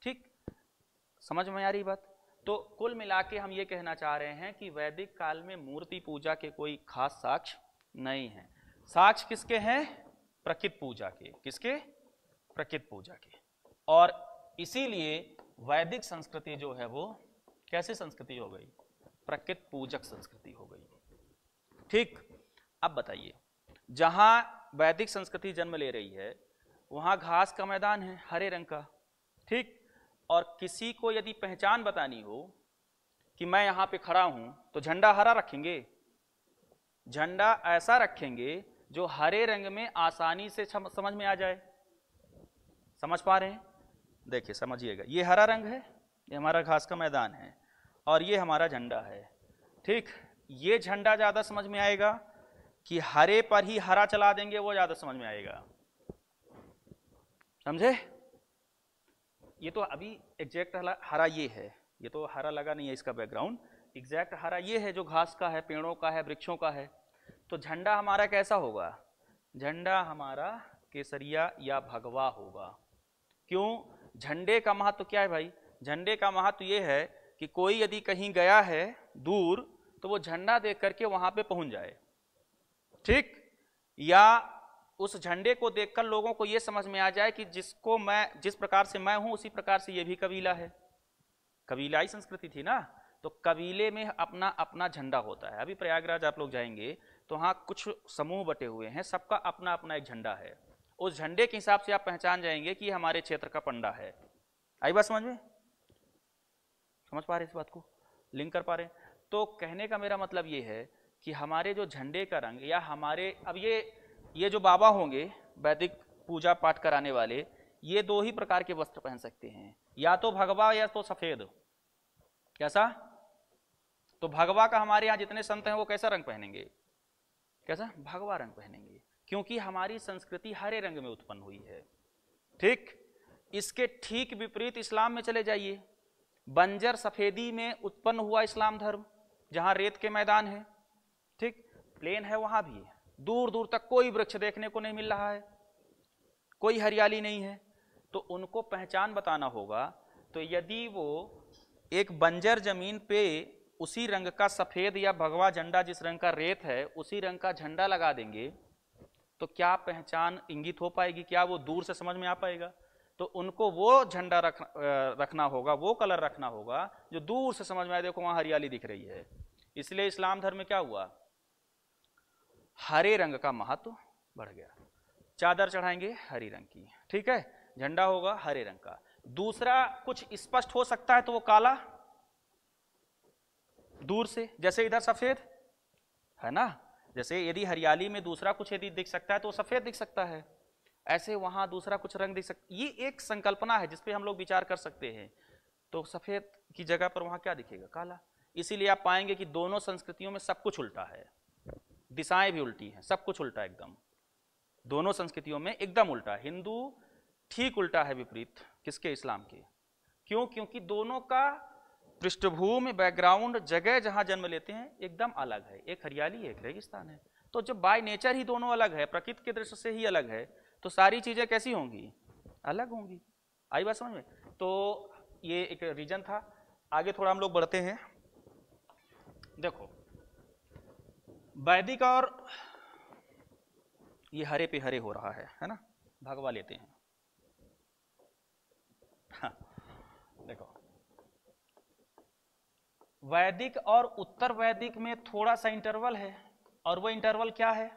ठीक समझ में आ रही बात तो कुल मिला के हम ये कहना चाह रहे हैं कि वैदिक काल में मूर्ति पूजा के कोई खास साक्ष नहीं है साक्ष किसके हैं प्रकृत पूजा के किसके प्रकृत पूजा के और इसीलिए वैदिक संस्कृति जो है वो कैसी संस्कृति हो गई प्रकृत पूजक संस्कृति हो गई ठीक अब बताइए जहां वैदिक संस्कृति जन्म ले रही है वहां घास का मैदान है हरे रंग का ठीक और किसी को यदि पहचान बतानी हो कि मैं यहां पे खड़ा हूं तो झंडा हरा रखेंगे झंडा ऐसा रखेंगे जो हरे रंग में आसानी से समझ में आ जाए समझ पा रहे हैं देखिए समझिएगा ये हरा रंग है ये हमारा घास का मैदान है और ये हमारा झंडा है ठीक ये झंडा ज़्यादा समझ में आएगा कि हरे पर ही हरा चला देंगे वो ज़्यादा समझ में आएगा समझे ये तो अभी एग्जैक्ट हरा ये है ये तो हरा लगा नहीं है इसका बैकग्राउंड एग्जैक्ट हरा ये है जो घास का है पेड़ों का है वृक्षों का है तो झंडा हमारा कैसा होगा झंडा हमारा केसरिया या भगवा होगा क्यों झंडे का महत्व तो क्या है भाई झंडे का महत्व तो ये है कि कोई यदि कहीं गया है दूर तो वो झंडा देख करके वहां पे पहुंच जाए ठीक या उस झंडे को देखकर लोगों को ये समझ में आ जाए कि जिसको मैं जिस प्रकार से मैं हूं उसी प्रकार से ये भी कबीला है कबीलाई संस्कृति थी ना तो कबीले में अपना अपना झंडा होता है अभी प्रयागराज आप लोग जाएंगे तो हाँ कुछ समूह बटे हुए हैं सबका अपना अपना एक झंडा है उस झंडे के हिसाब से आप पहचान जाएंगे कि हमारे क्षेत्र का पंडा है आई बात समझ में समझ पा रहे इस बात को लिंक कर पा रहे तो कहने का मेरा मतलब ये है कि हमारे जो झंडे का रंग या हमारे अब ये ये जो बाबा होंगे वैदिक पूजा पाठ कराने वाले ये दो ही प्रकार के वस्त्र पहन सकते हैं या तो भगवा या तो सफेद कैसा तो भगवा का हमारे यहाँ जितने संत हैं वो कैसा रंग पहनेंगे कैसा भगवा रंग पहनेंगे क्योंकि हमारी संस्कृति हरे रंग में उत्पन्न हुई है ठीक इसके ठीक विपरीत इस्लाम में चले जाइए बंजर सफेदी में उत्पन्न हुआ इस्लाम धर्म जहां रेत के मैदान है ठीक प्लेन है वहां भी है दूर दूर तक कोई वृक्ष देखने को नहीं मिल रहा है कोई हरियाली नहीं है तो उनको पहचान बताना होगा तो यदि वो एक बंजर जमीन पे उसी रंग का सफ़ेद या भगवा झंडा जिस रंग का रेत है उसी रंग का झंडा लगा देंगे तो क्या पहचान इंगित हो पाएगी क्या वो दूर से समझ में आ पाएगा तो उनको वो झंडा रख रखना होगा वो कलर रखना होगा जो दूर से समझ में आए देखो वहाँ हरियाली दिख रही है इसलिए इस्लाम धर्म में क्या हुआ हरे रंग का महत्व बढ़ गया चादर चढ़ाएंगे हरी रंग की ठीक है झंडा होगा हरे रंग का दूसरा कुछ स्पष्ट हो सकता है तो वो काला दूर से जैसे इधर सफेद है ना जैसे यदि हरियाली में दूसरा कुछ यदि दिख सकता है तो सफेद दिख सकता है ऐसे वहां दूसरा कुछ रंग दिख सकता ये एक संकल्पना है जिसपे हम लोग विचार कर सकते हैं तो सफेद की जगह पर वहां क्या दिखेगा काला इसीलिए आप पाएंगे कि दोनों संस्कृतियों में सब कुछ उल्टा है दिशाएं भी उल्टी हैं सब कुछ उल्टा एकदम दोनों संस्कृतियों में एकदम उल्टा हिंदू ठीक उल्टा है विपरीत किसके इस्लाम के क्यों क्योंकि दोनों का पृष्ठभूमि बैकग्राउंड जगह जहां जन्म लेते हैं एकदम अलग है एक हरियाली है एक रेगिस्तान है तो जब बाय नेचर ही दोनों अलग है प्रकृति के दृष्टि से ही अलग है तो सारी चीजें कैसी होंगी अलग होंगी आई बात समझ में तो ये एक रीजन था आगे थोड़ा हम लोग बढ़ते हैं देखो वैदिक और ये हरे पे हरे हो रहा है है ना भगवा लेते हैं हाँ, देखो वैदिक और उत्तर वैदिक में थोड़ा सा इंटरवल है और वो इंटरवल क्या है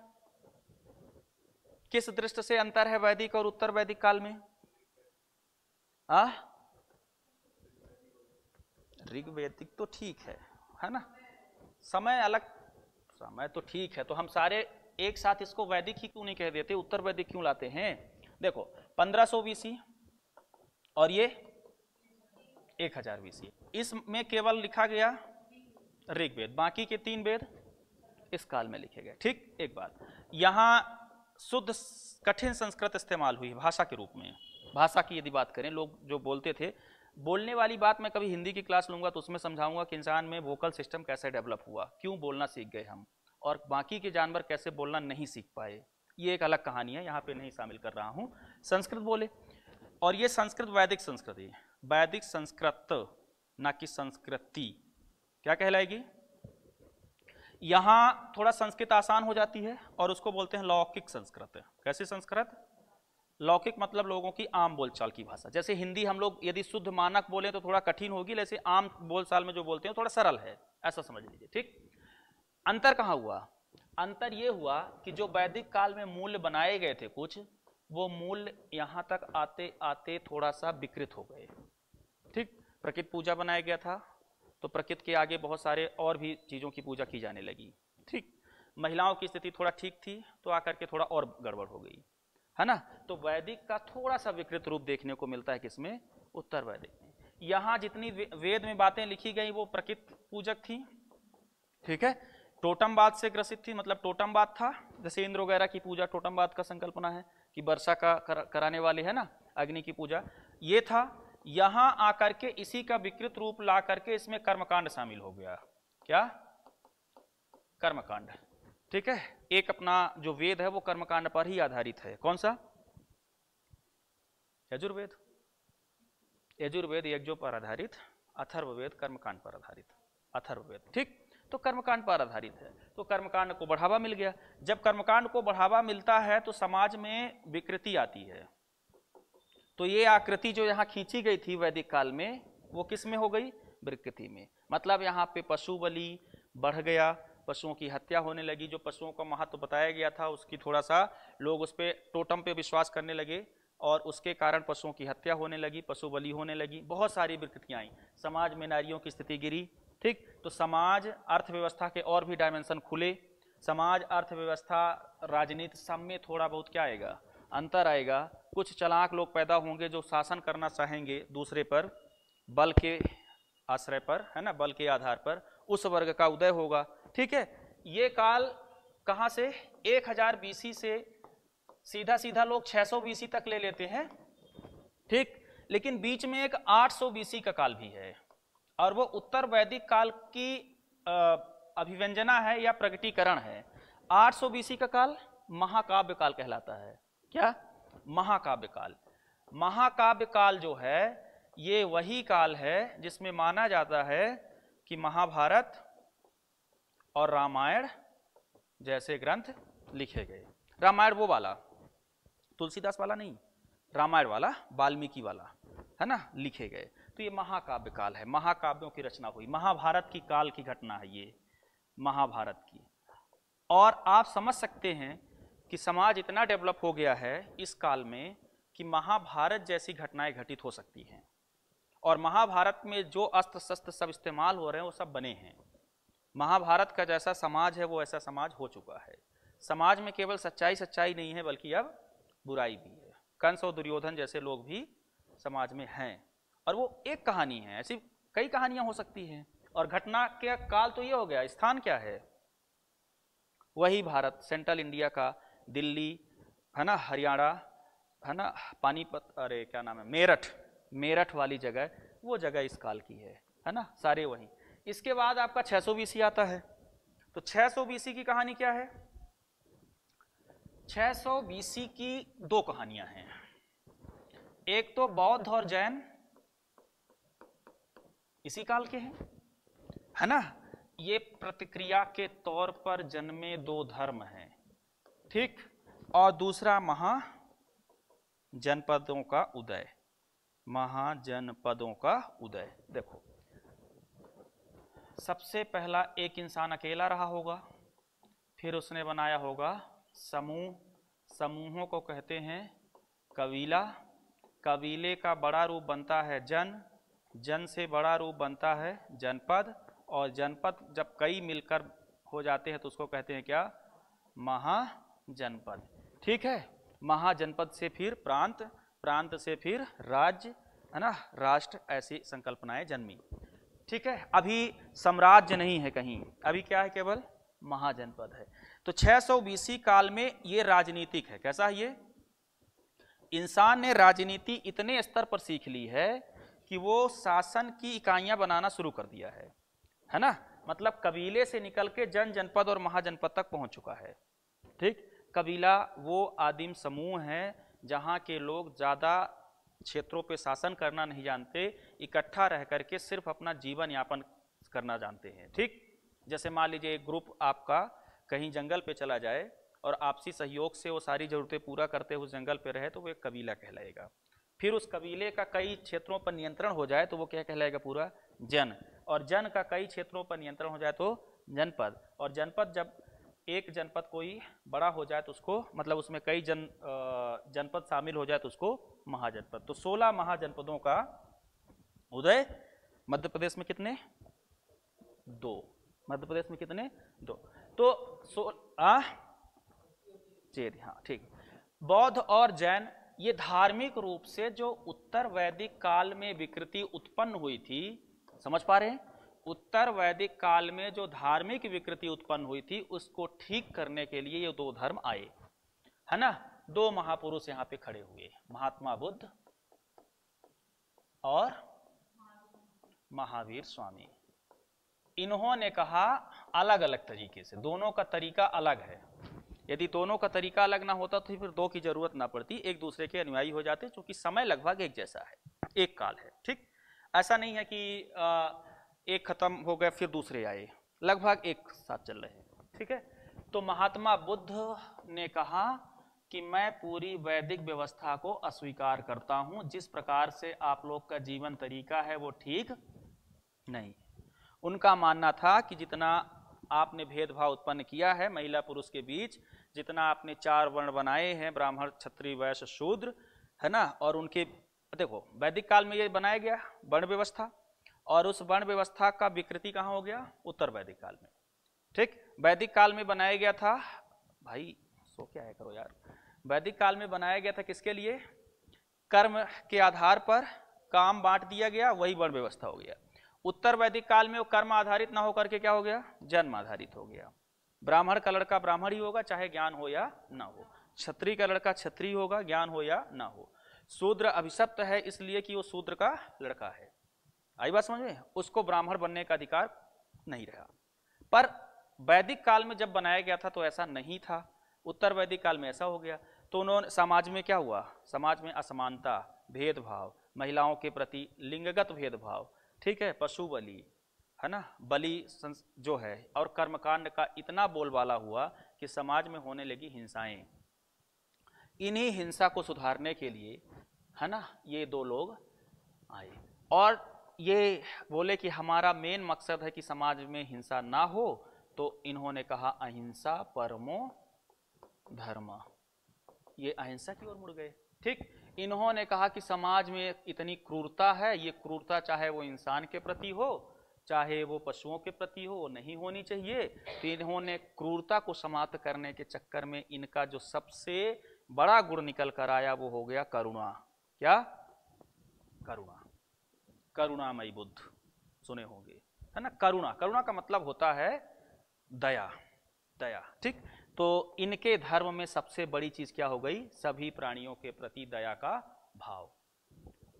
किस दृष्टि से अंतर है वैदिक और उत्तर वैदिक काल में आ वैदिक तो ठीक है है ना समय अलग समय तो ठीक है तो हम सारे एक साथ इसको वैदिक ही क्यों नहीं कह देते उत्तर वैदिक क्यों लाते हैं देखो 1500 बीसी और ये 1000 बीसी इसमें केवल लिखा गया ऋग्वेद बाकी के तीन वेद इस काल में लिखे गए ठीक एक बात यहां शुद्ध कठिन संस्कृत इस्तेमाल हुई भाषा के रूप में भाषा की यदि बात करें लोग जो बोलते थे बोलने वाली बात मैं कभी हिंदी की क्लास लूंगा तो उसमें समझाऊंगा कि इंसान में वोकल सिस्टम कैसे डेवलप हुआ क्यों बोलना सीख गए हम और बाकी के जानवर कैसे बोलना नहीं सीख पाए ये एक अलग कहानी है यहाँ पे नहीं शामिल कर रहा हूँ संस्कृत बोले और ये संस्कृत वैदिक संस्कृति वैदिक संस्कृत ना कि संस्कृति क्या कहलाएगी यहाँ थोड़ा संस्कृत आसान हो जाती है और उसको बोलते हैं लौकिक संस्कृत कैसी संस्कृत लौकिक मतलब लोगों की आम बोलचाल की भाषा जैसे हिंदी हम लोग यदि शुद्ध मानक बोले तो थोड़ा कठिन होगी जैसे आम बोलचाल में जो बोलते हैं थोड़ा सरल है ऐसा समझ लीजिए ठीक अंतर कहाँ हुआ अंतर ये हुआ कि जो वैदिक काल में मूल्य बनाए गए थे कुछ वो मूल्य यहाँ तक आते आते थोड़ा सा विकृत हो गए ठीक प्रकृत पूजा बनाया गया था तो प्रकृत के आगे बहुत सारे और भी चीज़ों की पूजा की जाने लगी ठीक महिलाओं की स्थिति थोड़ा ठीक थी तो आकर के थोड़ा और गड़बड़ हो गई है ना तो वैदिक का थोड़ा सा विकृत रूप देखने को मिलता है किसमें उत्तर वैदिक में यहां जितनी वेद में बातें लिखी गई वो प्रकृत पूजक थी ठीक है टोटमवाद से ग्रसित थी मतलब टोटमवाद था जैसे इंद्र वगैरह की पूजा टोटमवाद का संकल्पना है कि वर्षा का कर, कराने वाले है ना अग्नि की पूजा ये था यहां आकर के इसी का विकृत रूप ला करके इसमें कर्मकांड शामिल हो गया क्या कर्मकांड ठीक है एक अपना जो वेद है वो कर्मकांड पर ही आधारित है कौन सा यजुर्वेद यजुर्वेद यज्ञों पर आधारित अथर्ववेद कर्मकांड पर आधारित अथर्ववेद ठीक तो कर्मकांड पर आधारित है तो कर्मकांड को बढ़ावा मिल गया जब कर्मकांड को बढ़ावा मिलता है तो समाज में विकृति आती है तो ये आकृति जो यहाँ खींची गई थी वैदिक काल में वो किस में हो गई विकृति में मतलब यहाँ पे पशु बलि बढ़ गया पशुओं की हत्या होने लगी जो पशुओं का महत्व तो बताया गया था उसकी थोड़ा सा लोग उस पर टोटम पे विश्वास करने लगे और उसके कारण पशुओं की हत्या होने लगी पशु बलि होने लगी बहुत सारी विकृतियाँ आई समाज में नारियों की स्थिति गिरी ठीक तो समाज अर्थव्यवस्था के और भी डायमेंशन खुले समाज अर्थव्यवस्था राजनीति सब में थोड़ा बहुत क्या आएगा अंतर आएगा कुछ चलाक लोग पैदा होंगे जो शासन करना चाहेंगे दूसरे पर बल के आश्रय पर है ना बल के आधार पर उस वर्ग का उदय होगा ठीक है ये काल कहाँ से 1000 बीसी से सीधा सीधा लोग 600 बीसी तक ले लेते हैं ठीक लेकिन बीच में एक 800 बीसी का काल भी है और वो उत्तर वैदिक काल की अभिव्यंजना है या प्रगटीकरण है 800 बीसी का काल महाकाव्य काल कहलाता है क्या महाकाव्य काल महाकाव्य काल जो है ये वही काल है जिसमें माना जाता है कि महाभारत और रामायण जैसे ग्रंथ लिखे गए रामायण वो वाला तुलसीदास वाला नहीं रामायण वाला वाल्मीकि वाला है ना लिखे गए तो ये महाकाव्य काल है महाकाव्यों की रचना हुई महाभारत की काल की घटना है ये महाभारत की और आप समझ सकते हैं कि समाज इतना डेवलप हो गया है इस काल में कि महाभारत जैसी घटनाएं घटित हो सकती हैं और महाभारत में जो अस्त्र शस्त्र सब इस्तेमाल हो रहे हैं वो सब बने हैं महाभारत का जैसा समाज है वो ऐसा समाज हो चुका है समाज में केवल सच्चाई सच्चाई नहीं है बल्कि अब बुराई भी है कंस और दुर्योधन जैसे लोग भी समाज में हैं और वो एक कहानी है ऐसी कई कहानियां हो सकती हैं और घटना के काल तो ये हो गया स्थान क्या है वही भारत सेंट्रल इंडिया का दिल्ली है ना हरियाणा है ना पानीपत अरे क्या नाम है मेरठ मेरठ वाली जगह वो जगह इस काल की है है ना सारे वहीं इसके बाद आपका 600 बीसी आता है तो 600 बीसी की कहानी क्या है 600 बीसी की दो कहानियां हैं एक तो बौद्ध और जैन इसी काल के हैं है ना ये प्रतिक्रिया के तौर पर जन्मे दो धर्म हैं ठीक और दूसरा महा जनपदों का उदय महाजनपदों का उदय देखो सबसे पहला एक इंसान अकेला रहा होगा फिर उसने बनाया होगा समूह समूहों को कहते हैं कबीला कबीले का बड़ा रूप बनता है जन जन से बड़ा रूप बनता है जनपद और जनपद जब कई मिलकर हो जाते हैं तो उसको कहते हैं क्या महाजनपद ठीक है महाजनपद से फिर प्रांत प्रांत से फिर राज्य है ना राष्ट्र ऐसी संकल्पनाएं जन्मी ठीक है अभी साम्राज्य नहीं है कहीं अभी क्या है केवल महाजनपद है तो 600 सौ काल में ये राजनीतिक है कैसा है ये इंसान ने राजनीति इतने स्तर पर सीख ली है कि वो शासन की इकाइयां बनाना शुरू कर दिया है है ना मतलब कबीले से निकल के जन जनपद और महाजनपद तक पहुंच चुका है ठीक कबीला वो आदिम समूह है जहाँ के लोग ज़्यादा क्षेत्रों पे शासन करना नहीं जानते इकट्ठा रह करके सिर्फ अपना जीवन यापन करना जानते हैं ठीक जैसे मान लीजिए एक ग्रुप आपका कहीं जंगल पे चला जाए और आपसी सहयोग से वो सारी ज़रूरतें पूरा करते हुए जंगल पे रहे तो वो एक कबीला कहलाएगा फिर उस कबीले का कई क्षेत्रों पर नियंत्रण हो जाए तो वो क्या कहलाएगा पूरा जन और जन का कई क्षेत्रों पर नियंत्रण हो जाए तो जनपद और जनपद जब एक जनपद कोई बड़ा हो जाए तो उसको मतलब उसमें कई जन जनपद शामिल हो जाए तो उसको महाजनपद तो 16 महाजनपदों का उदय मध्य प्रदेश में कितने दो मध्य प्रदेश में कितने दो तो सो आ चेरी हाँ ठीक बौद्ध और जैन ये धार्मिक रूप से जो उत्तर वैदिक काल में विकृति उत्पन्न हुई थी समझ पा रहे हैं उत्तर वैदिक काल में जो धार्मिक विकृति उत्पन्न हुई थी उसको ठीक करने के लिए ये दो धर्म आए है ना दो महापुरुष यहां पे खड़े हुए महात्मा बुद्ध और महावीर स्वामी इन्होंने कहा अलग अलग तरीके से दोनों का तरीका अलग है यदि दोनों का तरीका अलग ना होता तो फिर दो की जरूरत ना पड़ती एक दूसरे के अनुयायी हो जाते क्योंकि समय लगभग एक जैसा है एक काल है ठीक ऐसा नहीं है कि आ, एक खत्म हो गया फिर दूसरे आए लगभग एक साथ चल रहे हैं ठीक है तो महात्मा बुद्ध ने कहा कि मैं पूरी वैदिक व्यवस्था को अस्वीकार करता हूं जिस प्रकार से आप लोग का जीवन तरीका है वो ठीक नहीं उनका मानना था कि जितना आपने भेदभाव उत्पन्न किया है महिला पुरुष के बीच जितना आपने चार वर्ण बनाए हैं ब्राह्मण क्षत्रिय वैश्य शूद्र है ना और उनके देखो वैदिक काल में ये बनाया गया वर्ण व्यवस्था और उस वर्ण व्यवस्था का विकृति कहाँ हो गया उत्तर वैदिक काल में ठीक वैदिक काल में बनाया गया था भाई सो क्या है करो यार वैदिक काल में बनाया गया था किसके लिए कर्म के आधार पर काम बांट दिया गया वही वर्ण व्यवस्था हो गया उत्तर वैदिक काल में वो कर्म आधारित ना होकर के क्या हो गया जन्म आधारित हो गया ब्राह्मण का लड़का ब्राह्मण ही होगा चाहे ज्ञान हो या ना हो क्षत्रिय का लड़का क्षत्रिय होगा ज्ञान हो या ना हो शूद्र अभिशप्त है इसलिए कि वो शूद्र का लड़का है आई बात समझ में उसको ब्राह्मण बनने का अधिकार नहीं रहा पर वैदिक काल में जब बनाया गया था तो ऐसा नहीं था उत्तर वैदिक काल में ऐसा हो गया तो उन्होंने समाज में क्या हुआ समाज में असमानता भेदभाव महिलाओं के प्रति लिंगगत भेदभाव ठीक है पशु बलि है ना बलि जो है और कर्मकांड का इतना बोलबाला हुआ कि समाज में होने लगी हिंसाएं इन्हीं हिंसा को सुधारने के लिए है ना ये दो लोग आए और ये बोले कि हमारा मेन मकसद है कि समाज में हिंसा ना हो तो इन्होंने कहा अहिंसा परमो धर्म ये अहिंसा की ओर मुड़ गए ठीक इन्होंने कहा कि समाज में इतनी क्रूरता है ये क्रूरता चाहे वो इंसान के प्रति हो चाहे वो पशुओं के प्रति हो नहीं होनी चाहिए तो इन्होंने क्रूरता को समाप्त करने के चक्कर में इनका जो सबसे बड़ा गुण निकल कर आया वो हो गया करुणा क्या करुणा करुणामयी बुद्ध सुने होंगे है ना करुणा करुणा का मतलब होता है दया दया ठीक तो इनके धर्म में सबसे बड़ी चीज क्या हो गई सभी प्राणियों के प्रति दया का भाव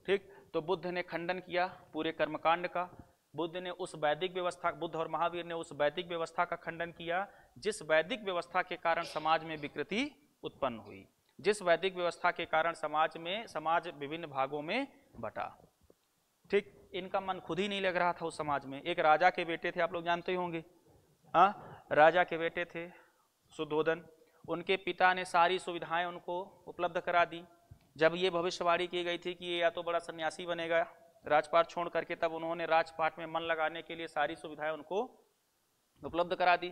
ठीक तो बुद्ध ने खंडन किया पूरे कर्मकांड का बुद्ध ने उस वैदिक व्यवस्था बुद्ध और महावीर ने उस वैदिक व्यवस्था का खंडन किया जिस वैदिक व्यवस्था के कारण समाज में विकृति उत्पन्न हुई जिस वैदिक व्यवस्था के कारण समाज में समाज विभिन्न भागों में बटा ठीक इनका मन खुद ही नहीं लग रहा था उस समाज में एक राजा के बेटे थे आप लोग जानते ही होंगे हाँ राजा के बेटे थे सुधोधन उनके पिता ने सारी सुविधाएं उनको उपलब्ध करा दी जब ये भविष्यवाणी की गई थी कि ये या तो बड़ा सन्यासी बनेगा राजपाट छोड़ करके तब उन्होंने राजपाट में मन लगाने के लिए सारी सुविधाएं उनको उपलब्ध करा दी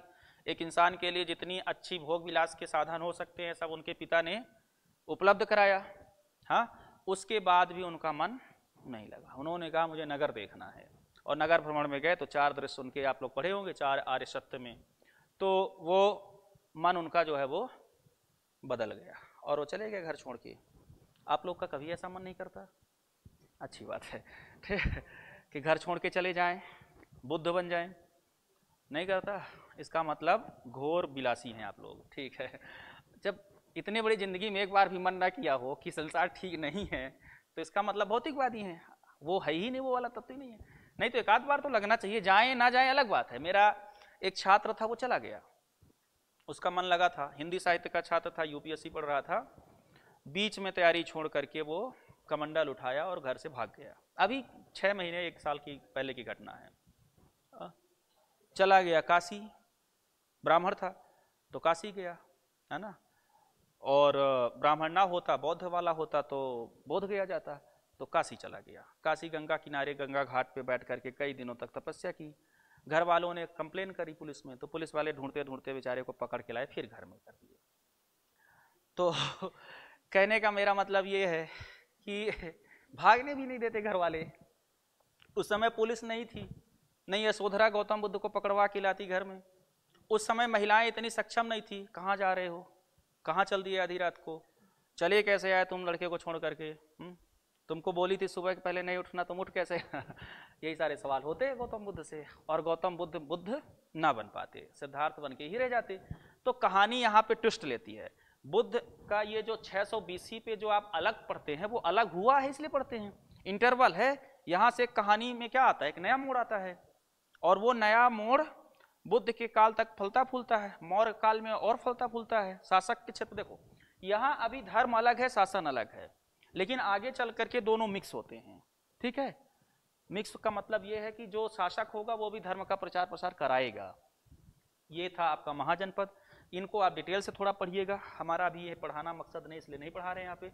एक इंसान के लिए जितनी अच्छी भोग विलास के साधन हो सकते हैं सब उनके पिता ने उपलब्ध कराया हाँ उसके बाद भी उनका मन नहीं लगा उन्होंने कहा मुझे नगर देखना है और नगर भ्रमण में गए तो चार दृश्य उनके आप लोग पढ़े होंगे चार आर्य सत्य में तो वो मन उनका जो है वो बदल गया और वो चले गए घर छोड़ के आप लोग का कभी ऐसा मन नहीं करता अच्छी बात है ठीक है कि घर छोड़ के चले जाएं बुद्ध बन जाएं नहीं करता इसका मतलब घोर बिलासी हैं आप लोग ठीक है जब इतने बड़ी ज़िंदगी में एक बार भी मन ना किया हो कि संसार ठीक नहीं है तो इसका मतलब भौतिकवादी है वो है ही नहीं वो वाला तत्व ही नहीं है नहीं तो एक आध बार तो लगना चाहिए जाए ना जाए अलग बात है मेरा एक छात्र था वो चला गया उसका मन लगा था हिंदी साहित्य का छात्र था यूपीएससी पढ़ रहा था बीच में तैयारी छोड़ करके वो कमंडल उठाया और घर से भाग गया अभी छः महीने एक साल की पहले की घटना है चला गया काशी ब्राह्मण था तो काशी गया है ना और ब्राह्मण ना होता बौद्ध वाला होता तो बोध गया जाता तो काशी चला गया काशी गंगा किनारे गंगा घाट पे बैठ करके कई दिनों तक तपस्या की घर वालों ने कंप्लेन करी पुलिस में तो पुलिस वाले ढूंढते ढूंढते बेचारे को पकड़ के लाए फिर घर में कर दिए तो कहने का मेरा मतलब ये है कि भागने भी नहीं देते घर वाले उस समय पुलिस नहीं थी नहीं यशोधरा गौतम बुद्ध को पकड़वा के लाती घर में उस समय महिलाएं इतनी सक्षम नहीं थी कहाँ जा रहे हो कहाँ चल दिए आधी रात को चले कैसे आए तुम लड़के को छोड़ करके हम्म? तुमको बोली थी सुबह के पहले नहीं उठना तुम तो उठ कैसे यही सारे सवाल होते हैं गौतम बुद्ध से और गौतम बुद्ध बुद्ध ना बन पाते सिद्धार्थ बन के ही रह जाते तो कहानी यहाँ पे ट्विस्ट लेती है बुद्ध का ये जो 600 सौ पे जो आप अलग पढ़ते हैं वो अलग हुआ है इसलिए पढ़ते हैं इंटरवल है यहाँ से कहानी में क्या आता है एक नया मोड़ आता है और वो नया मोड़ बुद्ध के काल तक फलता फूलता है मौर्य काल में और फलता फूलता है शासक के क्षेत्र देखो यहाँ अभी धर्म अलग है शासन अलग है लेकिन आगे चल करके दोनों मिक्स होते हैं ठीक है मिक्स का मतलब ये है कि जो शासक होगा वो भी धर्म का प्रचार प्रसार कराएगा ये था आपका महाजनपद इनको आप डिटेल से थोड़ा पढ़िएगा हमारा भी ये पढ़ाना मकसद नहीं इसलिए नहीं पढ़ा रहे यहाँ पे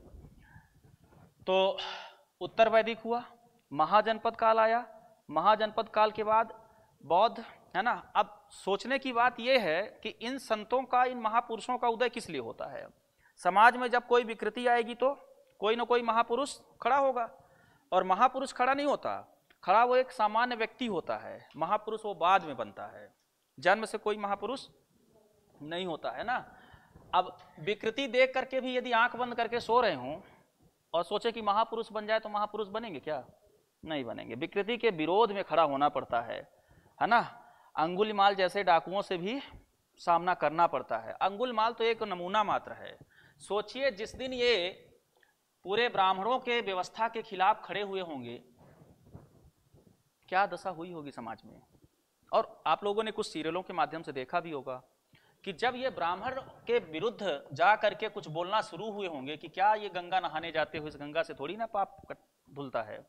तो उत्तर वैदिक हुआ महाजनपद काल आया महाजनपद काल के बाद बौद्ध है ना अब सोचने की बात यह है कि इन संतों का इन महापुरुषों का उदय किस लिए होता है समाज में जब कोई विकृति आएगी तो कोई ना कोई महापुरुष खड़ा होगा और महापुरुष खड़ा नहीं होता खड़ा वो एक सामान्य व्यक्ति होता है महापुरुष वो बाद में बनता है जन्म से कोई महापुरुष नहीं होता है ना अब विकृति देख करके भी यदि आंख बंद करके सो रहे हों और सोचे कि महापुरुष बन जाए तो महापुरुष बनेंगे क्या नहीं बनेंगे विकृति के विरोध में खड़ा होना पड़ता है है ना अंगुलमाल जैसे डाकुओं से भी सामना करना पड़ता है अंगुलमाल तो एक नमूना मात्र है सोचिए जिस दिन ये पूरे ब्राह्मणों के व्यवस्था के खिलाफ खड़े हुए होंगे क्या दशा हुई होगी समाज में और आप लोगों ने कुछ सीरियलों के माध्यम से देखा भी होगा कि जब ये ब्राह्मण के विरुद्ध जा करके कुछ बोलना शुरू हुए होंगे कि क्या ये गंगा नहाने जाते हुए इस गंगा से थोड़ी ना पाप धुलता है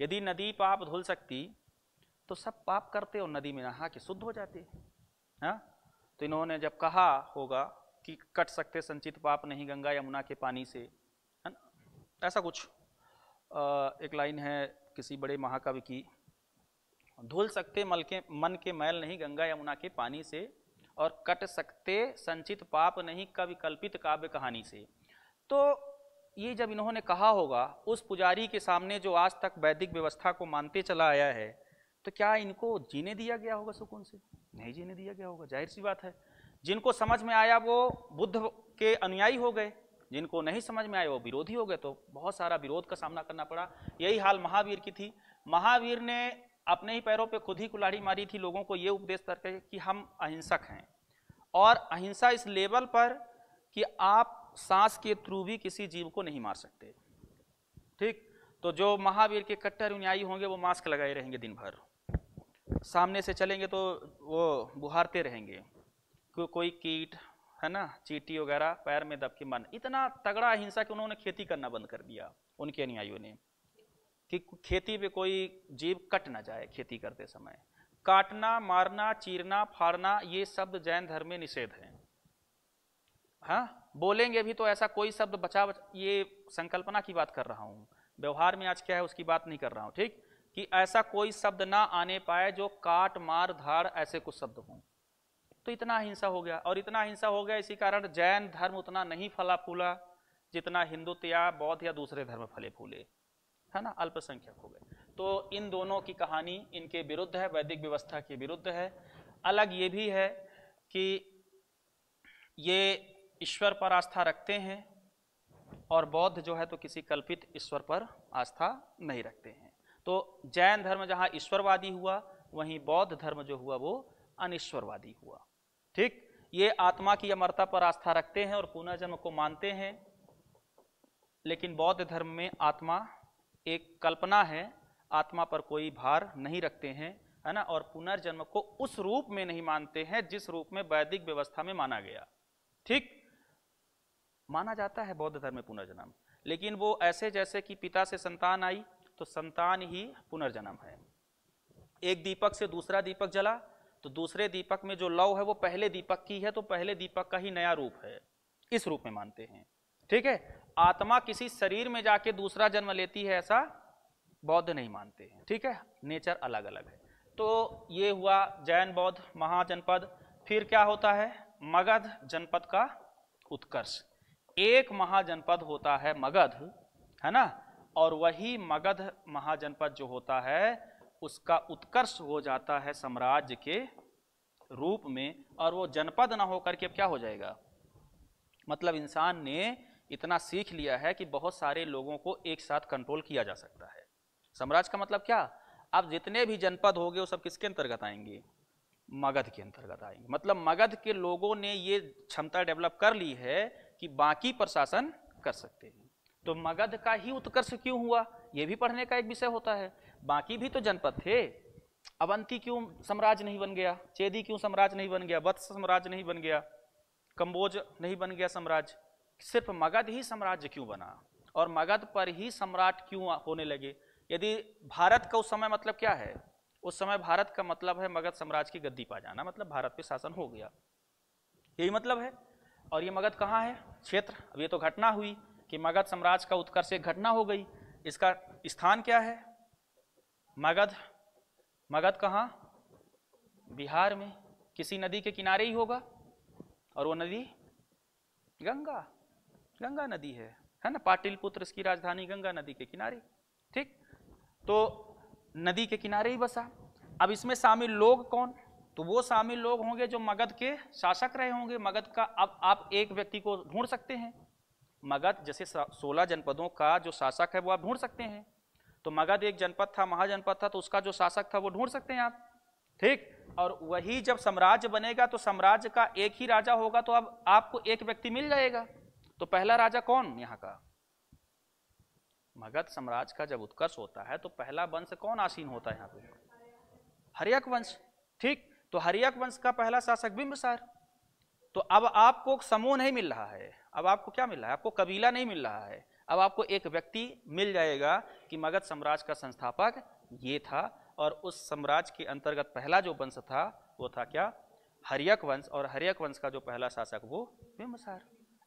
यदि नदी पाप धुल सकती तो सब पाप करते और नदी में नहा के शुद्ध हो जाते हैं हाँ? तो इन्होंने जब कहा होगा कि कट सकते संचित पाप नहीं गंगा यमुना के पानी से है ना ऐसा कुछ आ, एक लाइन है किसी बड़े महाकवि की धुल सकते मल के मन के मैल नहीं गंगा यमुना के पानी से और कट सकते संचित पाप नहीं कवि कल्पित काव्य कहानी से तो ये जब इन्होंने कहा होगा उस पुजारी के सामने जो आज तक वैदिक व्यवस्था को मानते चला आया है तो क्या इनको जीने दिया गया होगा सुकून से नहीं जीने दिया गया होगा जाहिर सी बात है जिनको समझ में आया वो बुद्ध के अनुयायी हो गए जिनको नहीं समझ में आए वो विरोधी हो गए तो बहुत सारा विरोध का सामना करना पड़ा यही हाल महावीर की थी महावीर ने अपने ही पैरों पे खुद ही कुलाड़ी मारी थी लोगों को ये उपदेश करके कि हम अहिंसक हैं और अहिंसा इस लेवल पर कि आप सांस के थ्रू भी किसी जीव को नहीं मार सकते ठीक तो जो महावीर के कट्टर अनुयायी होंगे वो मास्क लगाए रहेंगे दिन भर सामने से चलेंगे तो वो बुहारते रहेंगे को, कोई कीट है ना चीटी वगैरह पैर में दबके मन इतना तगड़ा हिंसा कि उन्होंने खेती करना बंद कर दिया उनके अनुयायियों ने कि खेती पे कोई जीव कट ना जाए खेती करते समय काटना मारना चीरना फाड़ना ये शब्द जैन धर्म में निषेध है हाँ बोलेंगे भी तो ऐसा कोई शब्द बचा, बचा ये संकल्पना की बात कर रहा हूँ व्यवहार में आज क्या है उसकी बात नहीं कर रहा हूँ ठीक कि ऐसा कोई शब्द ना आने पाए जो काट मार धार ऐसे कुछ शब्द हों तो इतना हिंसा हो गया और इतना हिंसा हो गया इसी कारण जैन धर्म उतना नहीं फला फूला जितना हिंदुत्व या बौद्ध या दूसरे धर्म फले फूले है ना अल्पसंख्यक हो गए तो इन दोनों की कहानी इनके विरुद्ध है वैदिक व्यवस्था के विरुद्ध है अलग ये भी है कि ये ईश्वर पर आस्था रखते हैं और बौद्ध जो है तो किसी कल्पित ईश्वर पर आस्था नहीं रखते हैं तो जैन धर्म जहां ईश्वरवादी हुआ वहीं बौद्ध धर्म जो हुआ वो अनिश्वरवादी हुआ ठीक ये आत्मा की अमरता पर आस्था रखते हैं और पुनर्जन्म को मानते हैं लेकिन बौद्ध धर्म में आत्मा एक कल्पना है आत्मा पर कोई भार नहीं रखते हैं है ना और पुनर्जन्म को उस रूप में नहीं मानते हैं जिस रूप में वैदिक व्यवस्था में माना गया ठीक माना जाता है बौद्ध धर्म में पुनर्जन्म लेकिन वो ऐसे जैसे कि पिता से संतान आई तो संतान ही पुनर्जन्म है एक दीपक से दूसरा दीपक जला तो दूसरे दीपक में जो लव है वो पहले दीपक की है तो पहले दीपक का ही नया रूप है इस रूप में मानते हैं ठीक है आत्मा किसी शरीर में जाके दूसरा जन्म लेती है ऐसा बौद्ध नहीं मानते हैं ठीक है नेचर अलग अलग है तो ये हुआ जैन बौद्ध महाजनपद फिर क्या होता है मगध जनपद का उत्कर्ष एक महाजनपद होता है मगध है ना और वही मगध महाजनपद जो होता है उसका उत्कर्ष हो जाता है साम्राज्य के रूप में और वो जनपद ना होकर के अब क्या हो जाएगा मतलब इंसान ने इतना सीख लिया है कि बहुत सारे लोगों को एक साथ कंट्रोल किया जा सकता है साम्राज्य का मतलब क्या अब जितने भी जनपद होंगे वो सब किसके अंतर्गत आएंगे मगध के अंतर्गत आएंगे मतलब मगध के लोगों ने ये क्षमता डेवलप कर ली है कि बाकी प्रशासन कर सकते हैं तो मगध का ही उत्कर्ष क्यों हुआ ये भी पढ़ने का एक विषय होता है बाकी भी तो जनपद थे अवंती क्यों साम्राज्य नहीं बन गया चेदी क्यों साम्राज्य नहीं बन गया वत्स साम्राज्य नहीं बन गया कंबोज नहीं बन गया साम्राज्य सिर्फ मगध ही साम्राज्य क्यों बना और मगध पर ही सम्राट क्यों होने लगे यदि भारत का उस समय मतलब क्या है उस समय भारत का मतलब है मगध साम्राज्य की गद्दी पा जाना मतलब भारत पे शासन हो गया यही मतलब है और ये मगध कहाँ है क्षेत्र अब ये तो घटना हुई कि मगध साम्राज्य का उत्कर्ष एक घटना हो गई इसका स्थान क्या है मगध मगध कहाँ बिहार में किसी नदी के किनारे ही होगा और वो नदी गंगा गंगा नदी है है ना पाटिलपुत्र इसकी राजधानी गंगा नदी के किनारे ठीक तो नदी के किनारे ही बसा अब इसमें शामिल लोग कौन तो वो शामिल लोग होंगे जो मगध के शासक रहे होंगे मगध का अब आप एक व्यक्ति को ढूंढ सकते हैं मगध जैसे सोलह जनपदों का जो शासक है वो आप ढूंढ सकते हैं तो मगध एक जनपद था महाजनपद था तो उसका जो शासक था वो ढूंढ सकते हैं आप ठीक और वही जब साम्राज्य बनेगा तो साम्राज्य का एक ही राजा होगा तो अब आपको एक व्यक्ति मिल जाएगा तो पहला राजा कौन यहाँ का मगध साम्राज्य का जब उत्कर्ष होता है तो पहला वंश कौन आसीन होता है यहाँ पे हरियक वंश ठीक तो हरियक वंश का पहला शासक बिम्बसार तो अब आपको समूह नहीं मिल रहा है अब आपको क्या मिल रहा है आपको कबीला नहीं मिल रहा है अब आपको एक व्यक्ति मिल जाएगा कि मगध सम्राज्य का संस्थापक ये था और उस साम्राज्य के अंतर्गत पहला जो वंश था वो था क्या हरियक वंश और हरियक वंश का जो पहला शासक वो बिम्बसार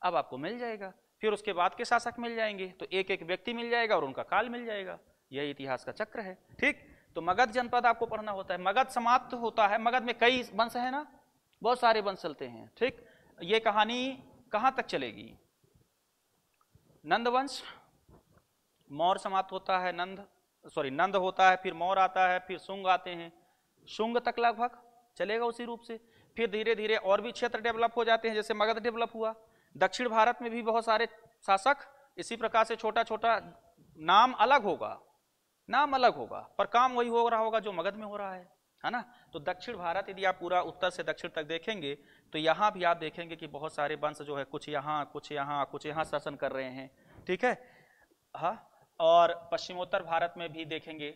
अब आपको मिल जाएगा फिर उसके बाद के शासक मिल जाएंगे तो एक एक व्यक्ति मिल जाएगा और उनका काल मिल जाएगा यह इतिहास का चक्र है ठीक तो मगध जनपद आपको पढ़ना होता है मगध समाप्त होता है मगध में कई वंश है ना बहुत सारे वंश चलते हैं ठीक ये कहानी कहाँ तक चलेगी नंदवंश मौर समाप्त होता है नंद सॉरी नंद होता है फिर मौर आता है फिर शुंग आते हैं शुंग तक लगभग चलेगा उसी रूप से फिर धीरे धीरे और भी क्षेत्र डेवलप हो जाते हैं जैसे मगध डेवलप हुआ दक्षिण भारत में भी बहुत सारे शासक इसी प्रकार से छोटा छोटा नाम अलग होगा नाम अलग होगा पर काम वही हो रहा होगा जो मगध में हो रहा है है ना तो दक्षिण भारत यदि आप पूरा उत्तर से दक्षिण तक देखेंगे तो यहाँ भी आप देखेंगे कि बहुत सारे वंश जो है कुछ यहाँ कुछ यहाँ कुछ यहाँ शासन कर रहे हैं ठीक है हाँ और पश्चिमोत्तर भारत में भी देखेंगे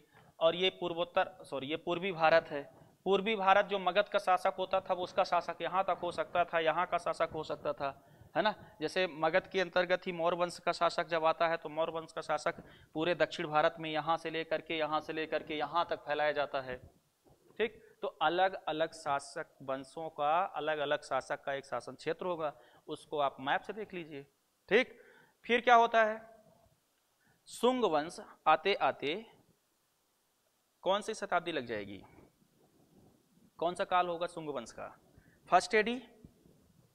और ये पूर्वोत्तर सॉरी ये पूर्वी भारत है पूर्वी भारत जो मगध का शासक होता था वो उसका शासक यहाँ तक हो सकता था यहाँ का शासक हो सकता था है ना जैसे मगध के अंतर्गत ही मौर्य वंश का शासक जब आता है तो मौर्य वंश का शासक पूरे दक्षिण भारत में यहाँ से लेकर के यहाँ से लेकर के यहाँ तक फैलाया जाता है तो अलग अलग शासक वंशों का अलग अलग शासक का एक शासन क्षेत्र होगा उसको आप मैप से देख लीजिए ठीक फिर क्या होता है सुंग वंश आते आते कौन सी शताब्दी लग जाएगी कौन सा काल होगा सुंग वंश का फर्स्ट एडी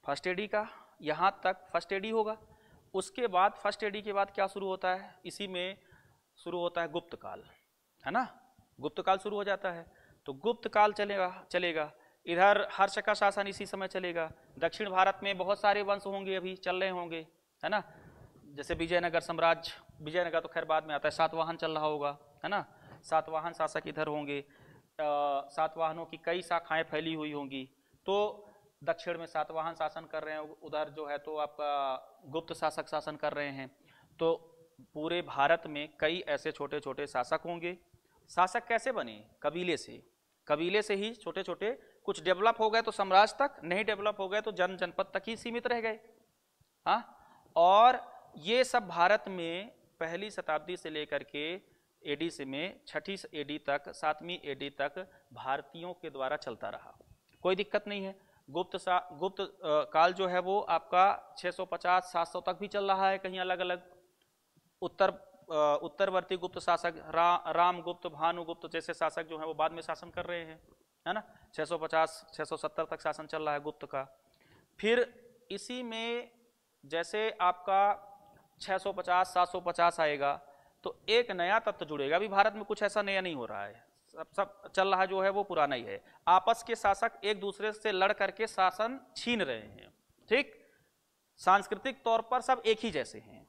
फर्स्ट एडी का यहाँ तक फर्स्ट एडी होगा उसके बाद फर्स्ट एडी के बाद क्या शुरू होता है इसी में शुरू होता है गुप्त काल है ना गुप्त काल शुरू हो जाता है तो गुप्त काल चलेगा चलेगा इधर हर्ष का शासन इसी समय चलेगा दक्षिण भारत में बहुत सारे वंश होंगे अभी चल रहे होंगे है ना जैसे विजयनगर साम्राज्य विजयनगर तो खैर बाद में आता है सातवाहन चल रहा होगा है ना सातवाहन शासक इधर होंगे सातवाहनों की कई शाखाएं फैली हुई होंगी तो दक्षिण में सातवाहन शासन कर रहे हैं उधर जो है तो आपका गुप्त शासक शासन कर रहे हैं तो पूरे भारत में कई ऐसे छोटे छोटे शासक होंगे शासक कैसे बने कबीले से कबीले से ही छोटे छोटे कुछ डेवलप हो गए तो साम्राज्य तक नहीं डेवलप हो गए तो जन जनपद तक ही सीमित रह गए हाँ और ये सब भारत में पहली शताब्दी से लेकर के एडी से में छठी एडी तक सातवीं एडी तक भारतीयों के द्वारा चलता रहा कोई दिक्कत नहीं है गुप्त सा गुप्त आ, काल जो है वो आपका 650-700 तक भी चल रहा है कहीं अलग अलग उत्तर उत्तरवर्ती गुप्त शासक रा, रामगुप्त भानुगुप्त जैसे शासक जो है वो बाद में शासन कर रहे हैं है ना 650 670 तक शासन चल रहा है गुप्त का फिर इसी में जैसे आपका 650 750 आएगा तो एक नया तत्व जुड़ेगा अभी भारत में कुछ ऐसा नया नहीं हो रहा है सब सब चल रहा जो है वो पुराना ही है आपस के शासक एक दूसरे से लड़ करके शासन छीन रहे हैं ठीक सांस्कृतिक तौर पर सब एक ही जैसे हैं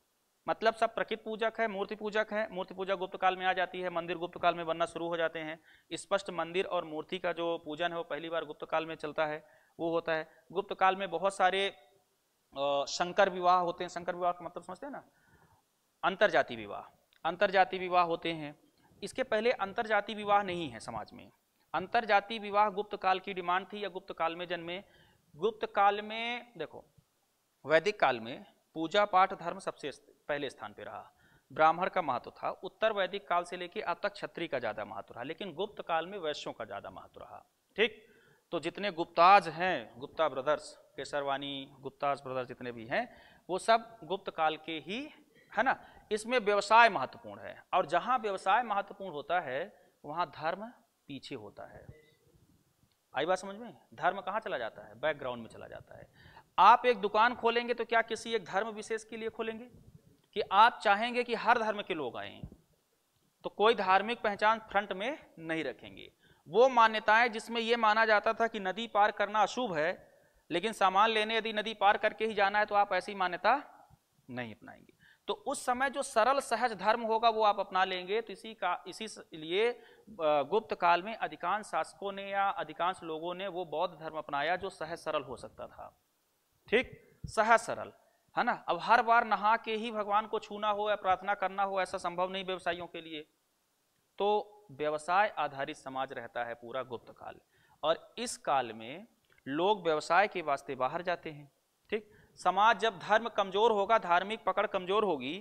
मतलब सब प्रकृत पूजक है मूर्ति पूजक है मूर्ति पूजा गुप्त काल में आ जाती है मंदिर गुप्त काल में बनना शुरू हो जाते हैं स्पष्ट मंदिर और मूर्ति का जो पूजन है वो पहली बार गुप्त काल में चलता है वो होता है गुप्त काल में बहुत सारे शंकर विवाह होते हैं शंकर विवाह का मतलब समझते हैं ना अंतर जाति विवाह अंतर जाति विवाह होते हैं इसके पहले अंतर जाति विवाह नहीं है समाज में अंतर जाति विवाह गुप्त काल की डिमांड थी या गुप्त काल में जन्मे गुप्त काल में देखो वैदिक काल में पूजा पाठ धर्म सबसे पहले स्थान पर रहा ब्राह्मण का महत्व था उत्तर वैदिक काल से लेकर अब तक क्षत्रिय का ज्यादा महत्व रहा लेकिन गुप्त काल में वैश्यों का ज्यादा महत्व रहा ठीक तो जितने गुप्ताज हैं गुप्ता ब्रदर्स केसरवानी गुप्ताज ब्रदर्स जितने भी हैं वो सब गुप्त काल के ही है ना इसमें व्यवसाय महत्वपूर्ण है और जहां व्यवसाय महत्वपूर्ण होता है वहां धर्म पीछे होता है आई बात समझ में धर्म कहाँ चला जाता है बैकग्राउंड में चला जाता है आप एक दुकान खोलेंगे तो क्या किसी एक धर्म विशेष के लिए खोलेंगे कि आप चाहेंगे कि हर धर्म के लोग आए तो कोई धार्मिक पहचान फ्रंट में नहीं रखेंगे वो मान्यताएं जिसमें यह माना जाता था कि नदी पार करना अशुभ है लेकिन सामान लेने यदि नदी पार करके ही जाना है तो आप ऐसी मान्यता नहीं अपनाएंगे तो उस समय जो सरल सहज धर्म होगा वो आप अपना लेंगे तो इसी का इसी लिए गुप्त काल में अधिकांश शासकों ने या अधिकांश लोगों ने वो बौद्ध धर्म अपनाया जो सहज सरल हो सकता था ठीक सहज सरल है ना अब हर बार नहा के ही भगवान को छूना हो या प्रार्थना करना हो ऐसा संभव नहीं व्यवसायियों के लिए तो व्यवसाय आधारित समाज रहता है पूरा गुप्त काल और इस काल में लोग व्यवसाय के वास्ते बाहर जाते हैं ठीक समाज जब धर्म कमजोर होगा धार्मिक पकड़ कमजोर होगी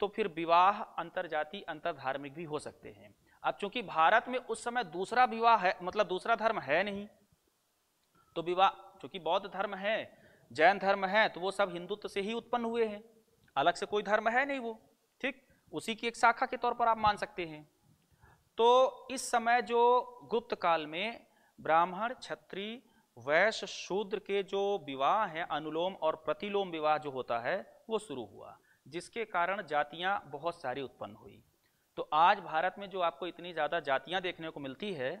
तो फिर विवाह अंतर जाति अंतर धार्मिक भी हो सकते हैं अब चूंकि भारत में उस समय दूसरा विवाह है मतलब दूसरा धर्म है नहीं तो विवाह चूंकि बौद्ध धर्म है जैन धर्म है तो वो सब हिंदुत्व से ही उत्पन्न हुए हैं अलग से कोई धर्म है नहीं वो ठीक उसी की एक शाखा के तौर पर आप मान सकते हैं तो इस समय जो गुप्त काल में ब्राह्मण छत्री वैश्य शूद्र के जो विवाह हैं अनुलोम और प्रतिलोम विवाह जो होता है वो शुरू हुआ जिसके कारण जातियां बहुत सारी उत्पन्न हुई तो आज भारत में जो आपको इतनी ज़्यादा जातियां देखने को मिलती है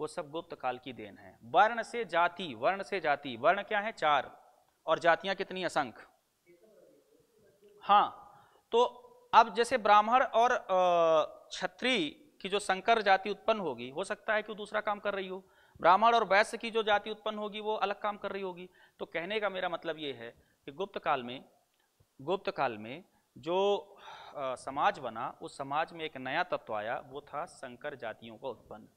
वो सब गुप्त काल की देन है वर्ण से जाति वर्ण से जाति वर्ण क्या है चार और जातियां कितनी असंख्य हाँ तो अब जैसे ब्राह्मण और छत्री की जो संकर जाति उत्पन्न होगी हो सकता है कि वो दूसरा काम कर रही हो ब्राह्मण और वैश्य की जो जाति उत्पन्न होगी वो अलग काम कर रही होगी तो कहने का मेरा मतलब ये है कि गुप्त काल में गुप्त काल में जो आ, समाज बना उस समाज में एक नया तत्व आया वो था संकर जातियों का उत्पन्न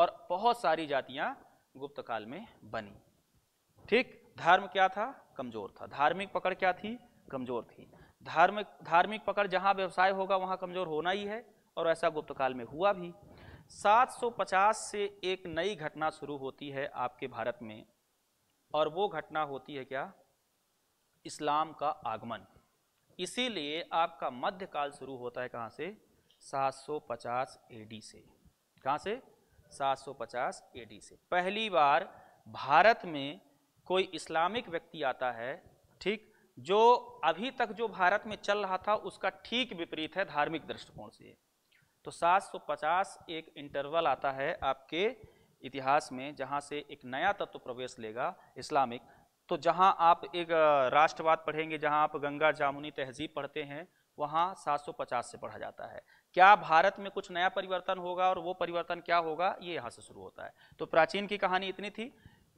और बहुत सारी जातियाँ गुप्त काल में बनी ठीक धर्म क्या था कमजोर था धार्मिक पकड़ क्या थी कमजोर थी धार्मिक धार्मिक पकड़ जहां व्यवसाय होगा वहां कमजोर होना ही है और ऐसा गुप्त काल में हुआ भी 750 से एक नई घटना शुरू होती है आपके भारत में और वो घटना होती है क्या इस्लाम का आगमन इसीलिए आपका मध्यकाल शुरू होता है कहाँ से 750 एडी से कहाँ से 750 एडी से पहली बार भारत में कोई इस्लामिक व्यक्ति आता है ठीक जो अभी तक जो भारत में चल रहा था उसका ठीक विपरीत है धार्मिक दृष्टिकोण से तो 750 एक इंटरवल आता है आपके इतिहास में जहाँ से एक नया तत्व प्रवेश लेगा इस्लामिक तो जहाँ आप एक राष्ट्रवाद पढ़ेंगे जहाँ आप गंगा जामुनी तहजीब पढ़ते हैं वहाँ 750 से पढ़ा जाता है क्या भारत में कुछ नया परिवर्तन होगा और वो परिवर्तन क्या होगा ये यहाँ से शुरू होता है तो प्राचीन की कहानी इतनी थी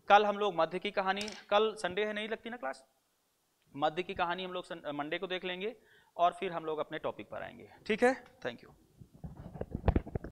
कल हम लोग मध्य की कहानी कल संडे है नहीं लगती ना क्लास मध्य की कहानी हम लोग मंडे को देख लेंगे और फिर हम लोग अपने टॉपिक पर आएंगे ठीक है थैंक यू